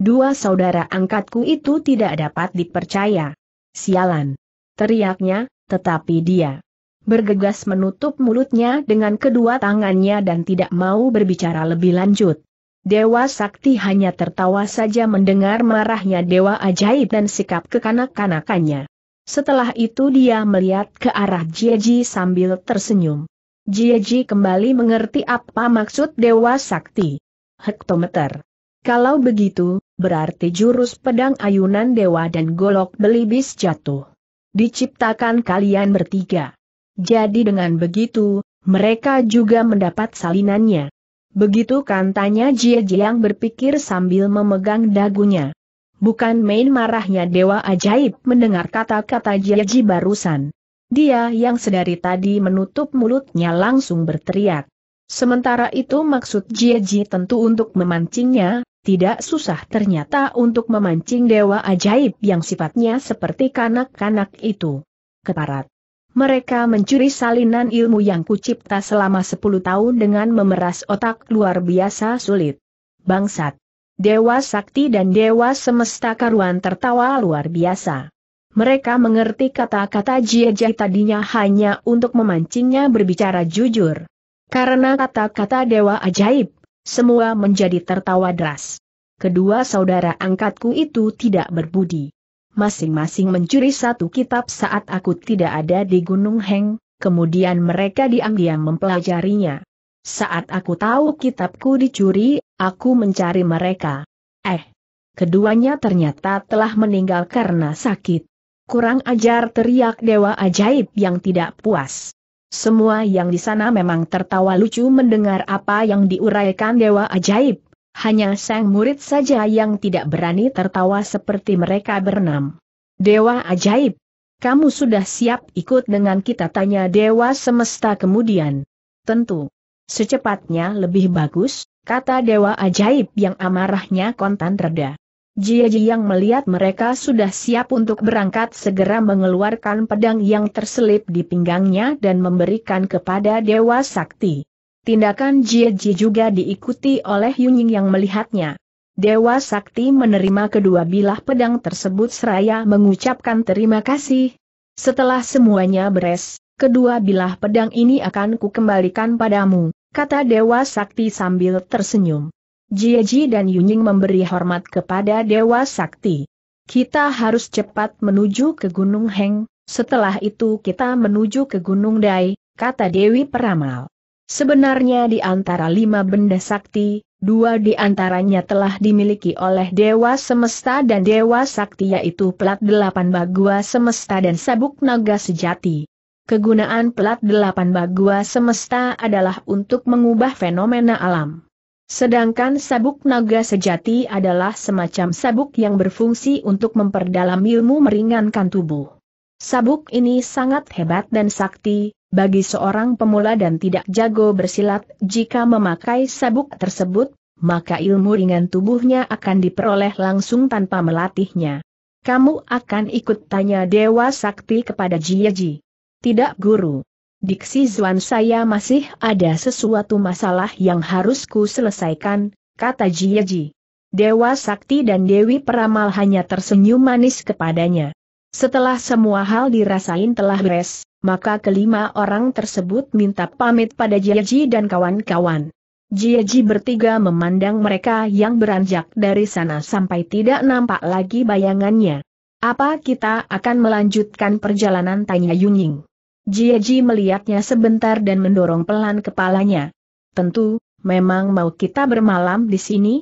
Dua saudara angkatku itu tidak dapat dipercaya. Sialan. Teriaknya, tetapi dia bergegas menutup mulutnya dengan kedua tangannya dan tidak mau berbicara lebih lanjut. Dewa Sakti hanya tertawa saja mendengar marahnya Dewa Ajaib dan sikap kekanak-kanakannya. Setelah itu dia melihat ke arah Jieji sambil tersenyum. Jieji kembali mengerti apa maksud Dewa Sakti. Hektometer. Kalau begitu, berarti jurus pedang ayunan dewa dan golok belibis jatuh. Diciptakan kalian bertiga. Jadi dengan begitu, mereka juga mendapat salinannya. Begitu kan tanya Jieji yang berpikir sambil memegang dagunya. Bukan main marahnya Dewa Ajaib mendengar kata-kata Jiaji barusan. Dia yang sedari tadi menutup mulutnya langsung berteriak. Sementara itu maksud Jiaji tentu untuk memancingnya, tidak susah ternyata untuk memancing Dewa Ajaib yang sifatnya seperti kanak-kanak itu. Keparat. Mereka mencuri salinan ilmu yang kucipta selama 10 tahun dengan memeras otak luar biasa sulit. Bangsat. Dewa Sakti dan Dewa Semesta Karuan tertawa luar biasa. Mereka mengerti kata-kata Jiejai tadinya hanya untuk memancingnya berbicara jujur. Karena kata-kata Dewa Ajaib, semua menjadi tertawa deras. Kedua saudara angkatku itu tidak berbudi. Masing-masing mencuri satu kitab saat aku tidak ada di Gunung Heng, kemudian mereka diam-diam mempelajarinya. Saat aku tahu kitabku dicuri, aku mencari mereka. Eh, keduanya ternyata telah meninggal karena sakit. Kurang ajar teriak dewa ajaib yang tidak puas. Semua yang di sana memang tertawa lucu mendengar apa yang diuraikan dewa ajaib. Hanya sang murid saja yang tidak berani tertawa seperti mereka bernam. Dewa ajaib, kamu sudah siap ikut dengan kita tanya dewa semesta kemudian. Tentu. Secepatnya lebih bagus, kata Dewa Ajaib yang amarahnya kontan reda. Jiaji yang melihat mereka sudah siap untuk berangkat segera mengeluarkan pedang yang terselip di pinggangnya dan memberikan kepada Dewa Sakti. Tindakan Jiaji juga diikuti oleh Yunying yang melihatnya. Dewa Sakti menerima kedua bilah pedang tersebut seraya mengucapkan terima kasih. Setelah semuanya beres, kedua bilah pedang ini akan kukembalikan padamu kata Dewa Sakti sambil tersenyum. Jieji dan Yunying memberi hormat kepada Dewa Sakti. Kita harus cepat menuju ke Gunung Heng, setelah itu kita menuju ke Gunung Dai, kata Dewi Peramal. Sebenarnya di antara lima benda sakti, dua di antaranya telah dimiliki oleh Dewa Semesta dan Dewa Sakti yaitu Plat Delapan Bagua Semesta dan Sabuk Naga Sejati kegunaan pelat delapan bagua semesta adalah untuk mengubah fenomena alam. Sedangkan sabuk naga sejati adalah semacam sabuk yang berfungsi untuk memperdalam ilmu meringankan tubuh. Sabuk ini sangat hebat dan sakti, bagi seorang pemula dan tidak jago bersilat, jika memakai sabuk tersebut, maka ilmu ringan tubuhnya akan diperoleh langsung tanpa melatihnya. Kamu akan ikut tanya Dewa Sakti kepada Jiyeji. Tidak guru. Diksi Zuan saya masih ada sesuatu masalah yang harus ku selesaikan, kata Jieji. Dewa Sakti dan Dewi Peramal hanya tersenyum manis kepadanya. Setelah semua hal dirasain telah beres, maka kelima orang tersebut minta pamit pada Jieji dan kawan-kawan. Jieji bertiga memandang mereka yang beranjak dari sana sampai tidak nampak lagi bayangannya. Apa kita akan melanjutkan perjalanan tanya Yunying? Ji melihatnya sebentar dan mendorong pelan kepalanya. Tentu, memang mau kita bermalam di sini?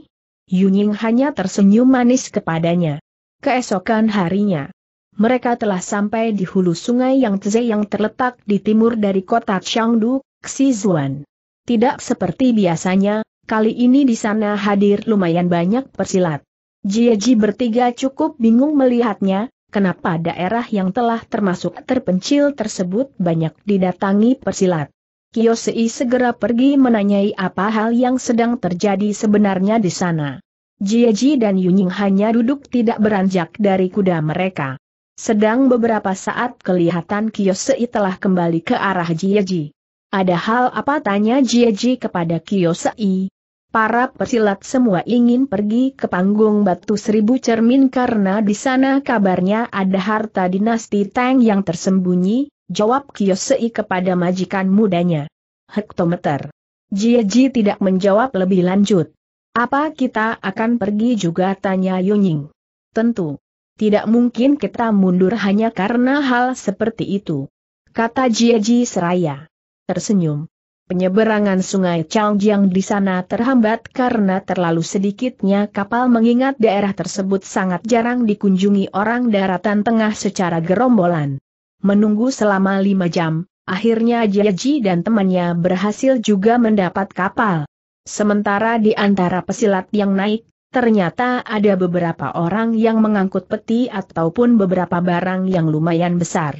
Yunying hanya tersenyum manis kepadanya. Keesokan harinya, mereka telah sampai di hulu sungai yang Tze yang terletak di timur dari kota Changdu, Xizuan. Tidak seperti biasanya, kali ini di sana hadir lumayan banyak persilat. Jieji bertiga cukup bingung melihatnya, kenapa daerah yang telah termasuk terpencil tersebut banyak didatangi persilat. Kiyosei segera pergi menanyai apa hal yang sedang terjadi sebenarnya di sana. Jieji dan Yunying hanya duduk tidak beranjak dari kuda mereka. Sedang beberapa saat kelihatan Kiyosei telah kembali ke arah Jieji. Ada hal apa tanya Jieji kepada Kiyosei? Para pesilat semua ingin pergi ke panggung batu seribu cermin karena di sana kabarnya ada harta dinasti Tang yang tersembunyi, jawab Kiyosei kepada majikan mudanya. Hektometer. Jieji tidak menjawab lebih lanjut. Apa kita akan pergi juga tanya Yunying? Tentu. Tidak mungkin kita mundur hanya karena hal seperti itu. Kata Jieji seraya. Tersenyum. Penyeberangan sungai Changjiang di sana terhambat karena terlalu sedikitnya kapal mengingat daerah tersebut sangat jarang dikunjungi orang daratan tengah secara gerombolan. Menunggu selama lima jam, akhirnya Jiaji dan temannya berhasil juga mendapat kapal. Sementara di antara pesilat yang naik, ternyata ada beberapa orang yang mengangkut peti ataupun beberapa barang yang lumayan besar.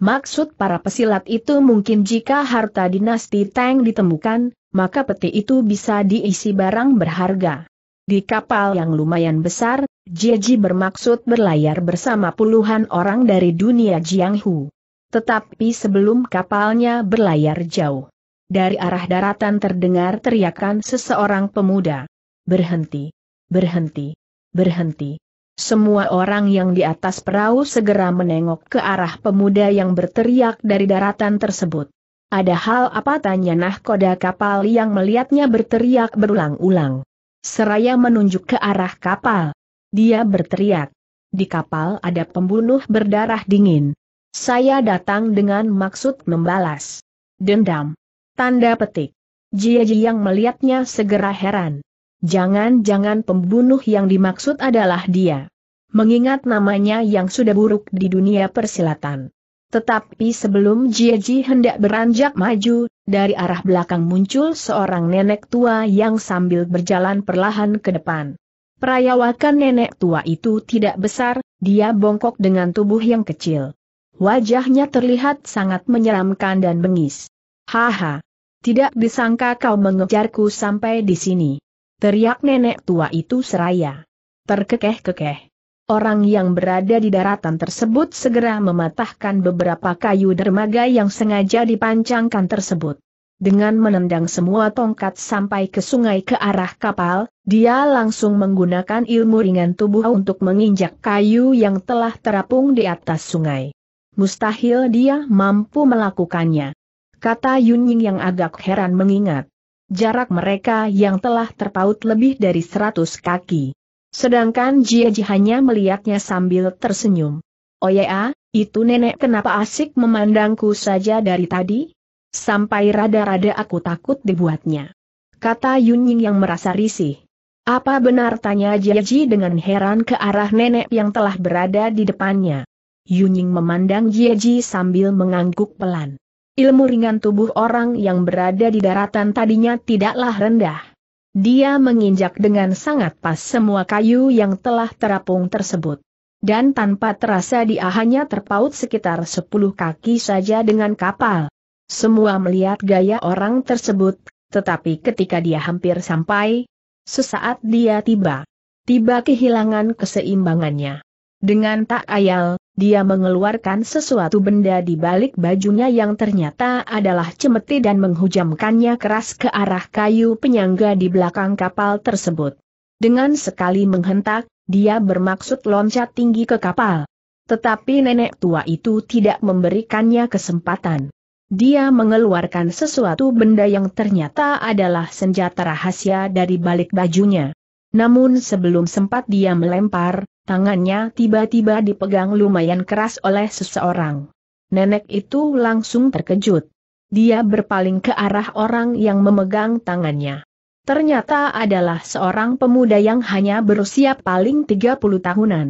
Maksud para pesilat itu mungkin jika harta dinasti Tang ditemukan, maka peti itu bisa diisi barang berharga. Di kapal yang lumayan besar, Jieji bermaksud berlayar bersama puluhan orang dari dunia Jianghu. Tetapi sebelum kapalnya berlayar jauh, dari arah daratan terdengar teriakan seseorang pemuda. Berhenti! Berhenti! Berhenti! Semua orang yang di atas perahu segera menengok ke arah pemuda yang berteriak dari daratan tersebut. Ada hal apa tanya nahkoda kapal yang melihatnya berteriak berulang-ulang. Seraya menunjuk ke arah kapal. Dia berteriak. Di kapal ada pembunuh berdarah dingin. Saya datang dengan maksud membalas. Dendam. Tanda petik. Jiaji yang melihatnya segera heran. Jangan-jangan pembunuh yang dimaksud adalah dia mengingat namanya yang sudah buruk di dunia persilatan. Tetapi sebelum Jieji hendak beranjak maju, dari arah belakang muncul seorang nenek tua yang sambil berjalan perlahan ke depan. Perayawakan nenek tua itu tidak besar, dia bongkok dengan tubuh yang kecil. Wajahnya terlihat sangat menyeramkan dan bengis. Haha, tidak disangka kau mengejarku sampai di sini. Teriak nenek tua itu seraya. Terkekeh-kekeh. Orang yang berada di daratan tersebut segera mematahkan beberapa kayu dermaga yang sengaja dipancangkan tersebut. Dengan menendang semua tongkat sampai ke sungai ke arah kapal, dia langsung menggunakan ilmu ringan tubuh untuk menginjak kayu yang telah terapung di atas sungai. Mustahil dia mampu melakukannya. Kata Yunying yang agak heran mengingat. Jarak mereka yang telah terpaut lebih dari 100 kaki. Sedangkan Jia hanya melihatnya sambil tersenyum. Oh ya, itu nenek kenapa asik memandangku saja dari tadi? Sampai rada-rada aku takut dibuatnya. Kata Yunying yang merasa risih. Apa benar tanya Jia dengan heran ke arah nenek yang telah berada di depannya. Yunying memandang Jia sambil mengangguk pelan. Ilmu ringan tubuh orang yang berada di daratan tadinya tidaklah rendah. Dia menginjak dengan sangat pas semua kayu yang telah terapung tersebut. Dan tanpa terasa dia hanya terpaut sekitar sepuluh kaki saja dengan kapal. Semua melihat gaya orang tersebut, tetapi ketika dia hampir sampai, sesaat dia tiba. Tiba kehilangan keseimbangannya. Dengan tak ayal, dia mengeluarkan sesuatu benda di balik bajunya yang ternyata adalah cemeti dan menghujamkannya keras ke arah kayu penyangga di belakang kapal tersebut. Dengan sekali menghentak, dia bermaksud loncat tinggi ke kapal. Tetapi nenek tua itu tidak memberikannya kesempatan. Dia mengeluarkan sesuatu benda yang ternyata adalah senjata rahasia dari balik bajunya. Namun sebelum sempat dia melempar, Tangannya tiba-tiba dipegang lumayan keras oleh seseorang. Nenek itu langsung terkejut. Dia berpaling ke arah orang yang memegang tangannya. Ternyata adalah seorang pemuda yang hanya berusia paling 30 tahunan.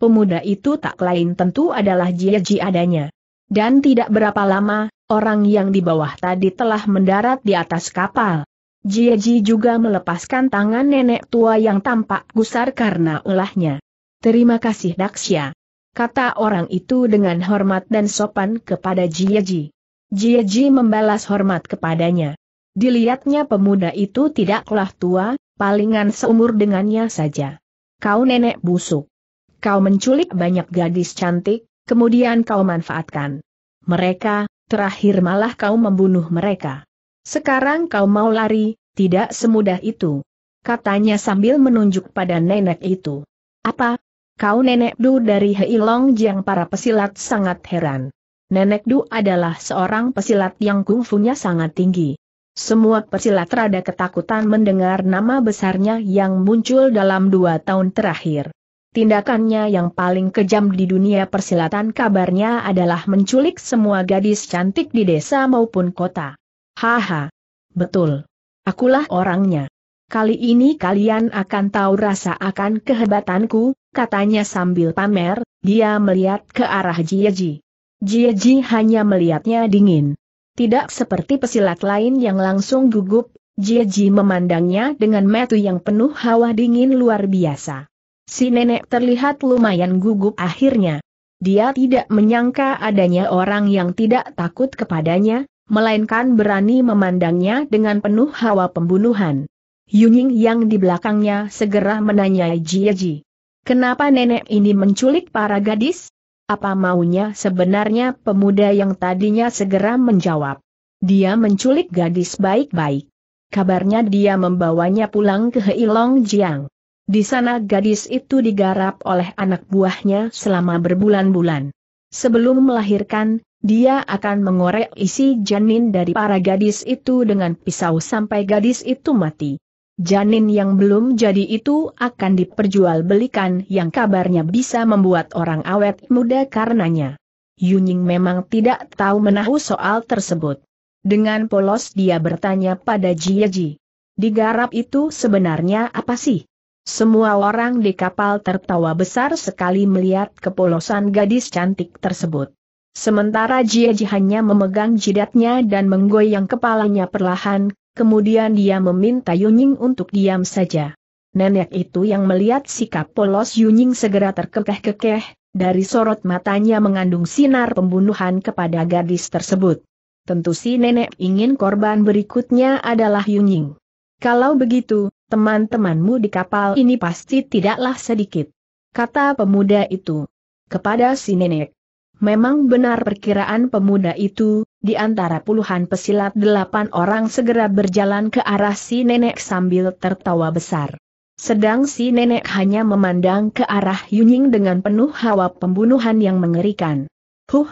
Pemuda itu tak lain tentu adalah Jiaji adanya. Dan tidak berapa lama, orang yang di bawah tadi telah mendarat di atas kapal. Jiaji juga melepaskan tangan nenek tua yang tampak gusar karena ulahnya. Terima kasih Daksya. Kata orang itu dengan hormat dan sopan kepada Jieji. Jieji membalas hormat kepadanya. Dilihatnya pemuda itu tidaklah tua, palingan seumur dengannya saja. Kau nenek busuk. Kau menculik banyak gadis cantik, kemudian kau manfaatkan. Mereka, terakhir malah kau membunuh mereka. Sekarang kau mau lari, tidak semudah itu. Katanya sambil menunjuk pada nenek itu. Apa, Kau Nenek Du dari Heilong Jiang para pesilat sangat heran. Nenek Du adalah seorang pesilat yang kungfunya sangat tinggi. Semua pesilat rada ketakutan mendengar nama besarnya yang muncul dalam dua tahun terakhir. Tindakannya yang paling kejam di dunia persilatan kabarnya adalah menculik semua gadis cantik di desa maupun kota. Haha. Betul. Akulah orangnya kali ini kalian akan tahu rasa akan kehebatanku, katanya sambil pamer, dia melihat ke arah Jieji. Jieji hanya melihatnya dingin. Tidak seperti pesilat lain yang langsung gugup, Jieji memandangnya dengan metu yang penuh hawa dingin luar biasa. Si nenek terlihat lumayan gugup akhirnya. Dia tidak menyangka adanya orang yang tidak takut kepadanya, melainkan berani memandangnya dengan penuh hawa pembunuhan. Yuning yang di belakangnya segera menanyai Jie Ji. Kenapa nenek ini menculik para gadis? Apa maunya sebenarnya pemuda yang tadinya segera menjawab. Dia menculik gadis baik-baik. Kabarnya dia membawanya pulang ke Heilong Jiang. Di sana gadis itu digarap oleh anak buahnya selama berbulan-bulan. Sebelum melahirkan, dia akan mengorek isi janin dari para gadis itu dengan pisau sampai gadis itu mati. Janin yang belum jadi itu akan diperjualbelikan yang kabarnya bisa membuat orang awet muda karenanya. Yuning memang tidak tahu menahu soal tersebut. Dengan polos dia bertanya pada Jieji. Digarap itu sebenarnya apa sih? Semua orang di kapal tertawa besar sekali melihat kepolosan gadis cantik tersebut. Sementara Jieji hanya memegang jidatnya dan menggoyang kepalanya perlahan, Kemudian dia meminta Yunying untuk diam saja. Nenek itu yang melihat sikap polos Yunying segera terkekeh-kekeh, dari sorot matanya mengandung sinar pembunuhan kepada gadis tersebut. Tentu si nenek ingin korban berikutnya adalah Yunying. Kalau begitu, teman-temanmu di kapal ini pasti tidaklah sedikit. Kata pemuda itu. Kepada si nenek. Memang benar perkiraan pemuda itu, di antara puluhan pesilat delapan orang segera berjalan ke arah si nenek sambil tertawa besar. Sedang si nenek hanya memandang ke arah Yunying dengan penuh hawa pembunuhan yang mengerikan. Huh,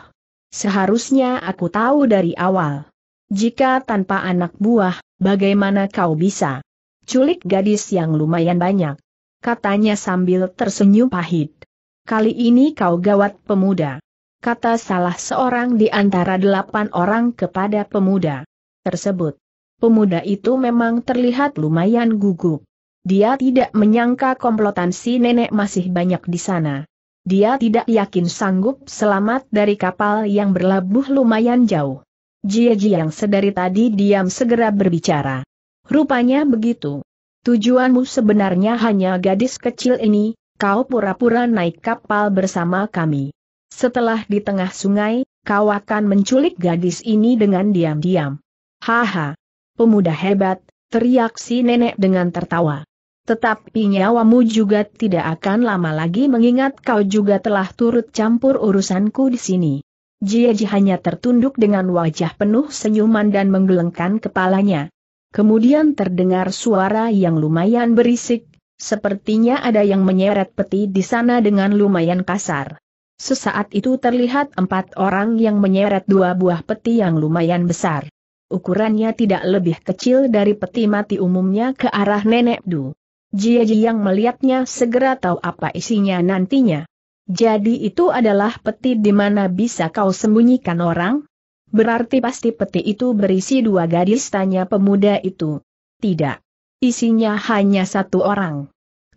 seharusnya aku tahu dari awal. Jika tanpa anak buah, bagaimana kau bisa? Culik gadis yang lumayan banyak. Katanya sambil tersenyum pahit. Kali ini kau gawat pemuda kata salah seorang di antara delapan orang kepada pemuda tersebut. Pemuda itu memang terlihat lumayan gugup. Dia tidak menyangka komplotan si nenek masih banyak di sana. Dia tidak yakin sanggup selamat dari kapal yang berlabuh lumayan jauh. Jieji yang sedari tadi diam segera berbicara. Rupanya begitu. Tujuanmu sebenarnya hanya gadis kecil ini, kau pura-pura naik kapal bersama kami. Setelah di tengah sungai, kau akan menculik gadis ini dengan diam-diam. Haha. Pemuda hebat, teriak si nenek dengan tertawa. Tetapi nyawamu juga tidak akan lama lagi mengingat kau juga telah turut campur urusanku di sini. Jieji hanya tertunduk dengan wajah penuh senyuman dan menggelengkan kepalanya. Kemudian terdengar suara yang lumayan berisik, sepertinya ada yang menyeret peti di sana dengan lumayan kasar. Sesaat itu terlihat empat orang yang menyeret dua buah peti yang lumayan besar. Ukurannya tidak lebih kecil dari peti mati umumnya ke arah nenek Du. Jiaji yang melihatnya segera tahu apa isinya nantinya. Jadi itu adalah peti di mana bisa kau sembunyikan orang? Berarti pasti peti itu berisi dua gadis tanya pemuda itu. Tidak. Isinya hanya satu orang.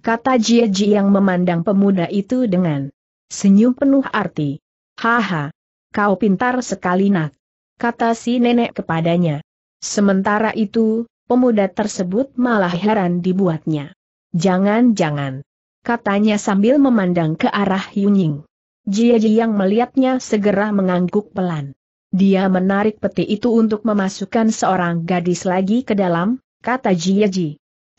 Kata Jiaji yang memandang pemuda itu dengan senyum penuh arti. Haha, kau pintar sekali nak, kata si nenek kepadanya. Sementara itu, pemuda tersebut malah heran dibuatnya. Jangan-jangan, katanya sambil memandang ke arah Yunying. Jia yang melihatnya segera mengangguk pelan. Dia menarik peti itu untuk memasukkan seorang gadis lagi ke dalam, kata Jia.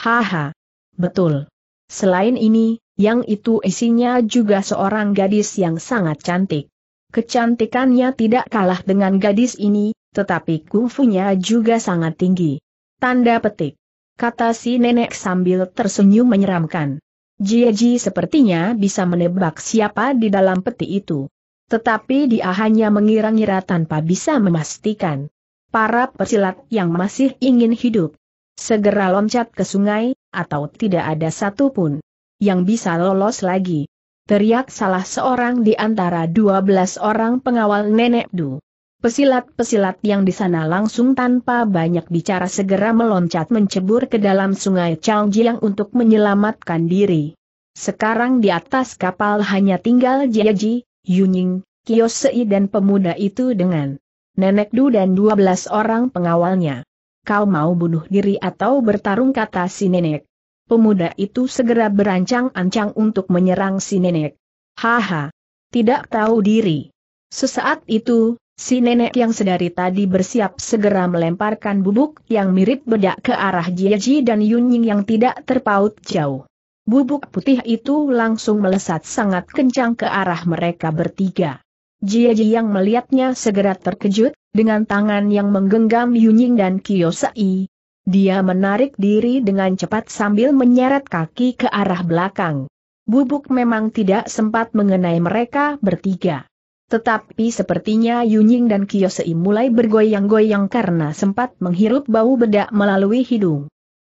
Haha, betul. Selain ini, yang itu isinya juga seorang gadis yang sangat cantik. Kecantikannya tidak kalah dengan gadis ini, tetapi kungfunya juga sangat tinggi. Tanda petik. Kata si nenek sambil tersenyum menyeramkan. Jieji sepertinya bisa menebak siapa di dalam peti itu. Tetapi dia hanya mengira-ngira tanpa bisa memastikan. Para pesilat yang masih ingin hidup. Segera loncat ke sungai, atau tidak ada satupun yang bisa lolos lagi. Teriak salah seorang di antara 12 orang pengawal nenek Du. Pesilat-pesilat yang di sana langsung tanpa banyak bicara segera meloncat mencebur ke dalam sungai Changjiang untuk menyelamatkan diri. Sekarang di atas kapal hanya tinggal Jiaji, Yuning, Kiosei dan pemuda itu dengan Nenek Du dan 12 orang pengawalnya. Kau mau bunuh diri atau bertarung kata si nenek pemuda itu segera berancang-ancang untuk menyerang si nenek. Haha, tidak tahu diri. Sesaat itu, si nenek yang sedari tadi bersiap segera melemparkan bubuk yang mirip bedak ke arah Jieji dan Yunying yang tidak terpaut jauh. Bubuk putih itu langsung melesat sangat kencang ke arah mereka bertiga. Jieji yang melihatnya segera terkejut, dengan tangan yang menggenggam Yunying dan Kiyosai, dia menarik diri dengan cepat sambil menyeret kaki ke arah belakang. Bubuk memang tidak sempat mengenai mereka bertiga. Tetapi sepertinya Yunying dan Kiyosei mulai bergoyang-goyang karena sempat menghirup bau bedak melalui hidung.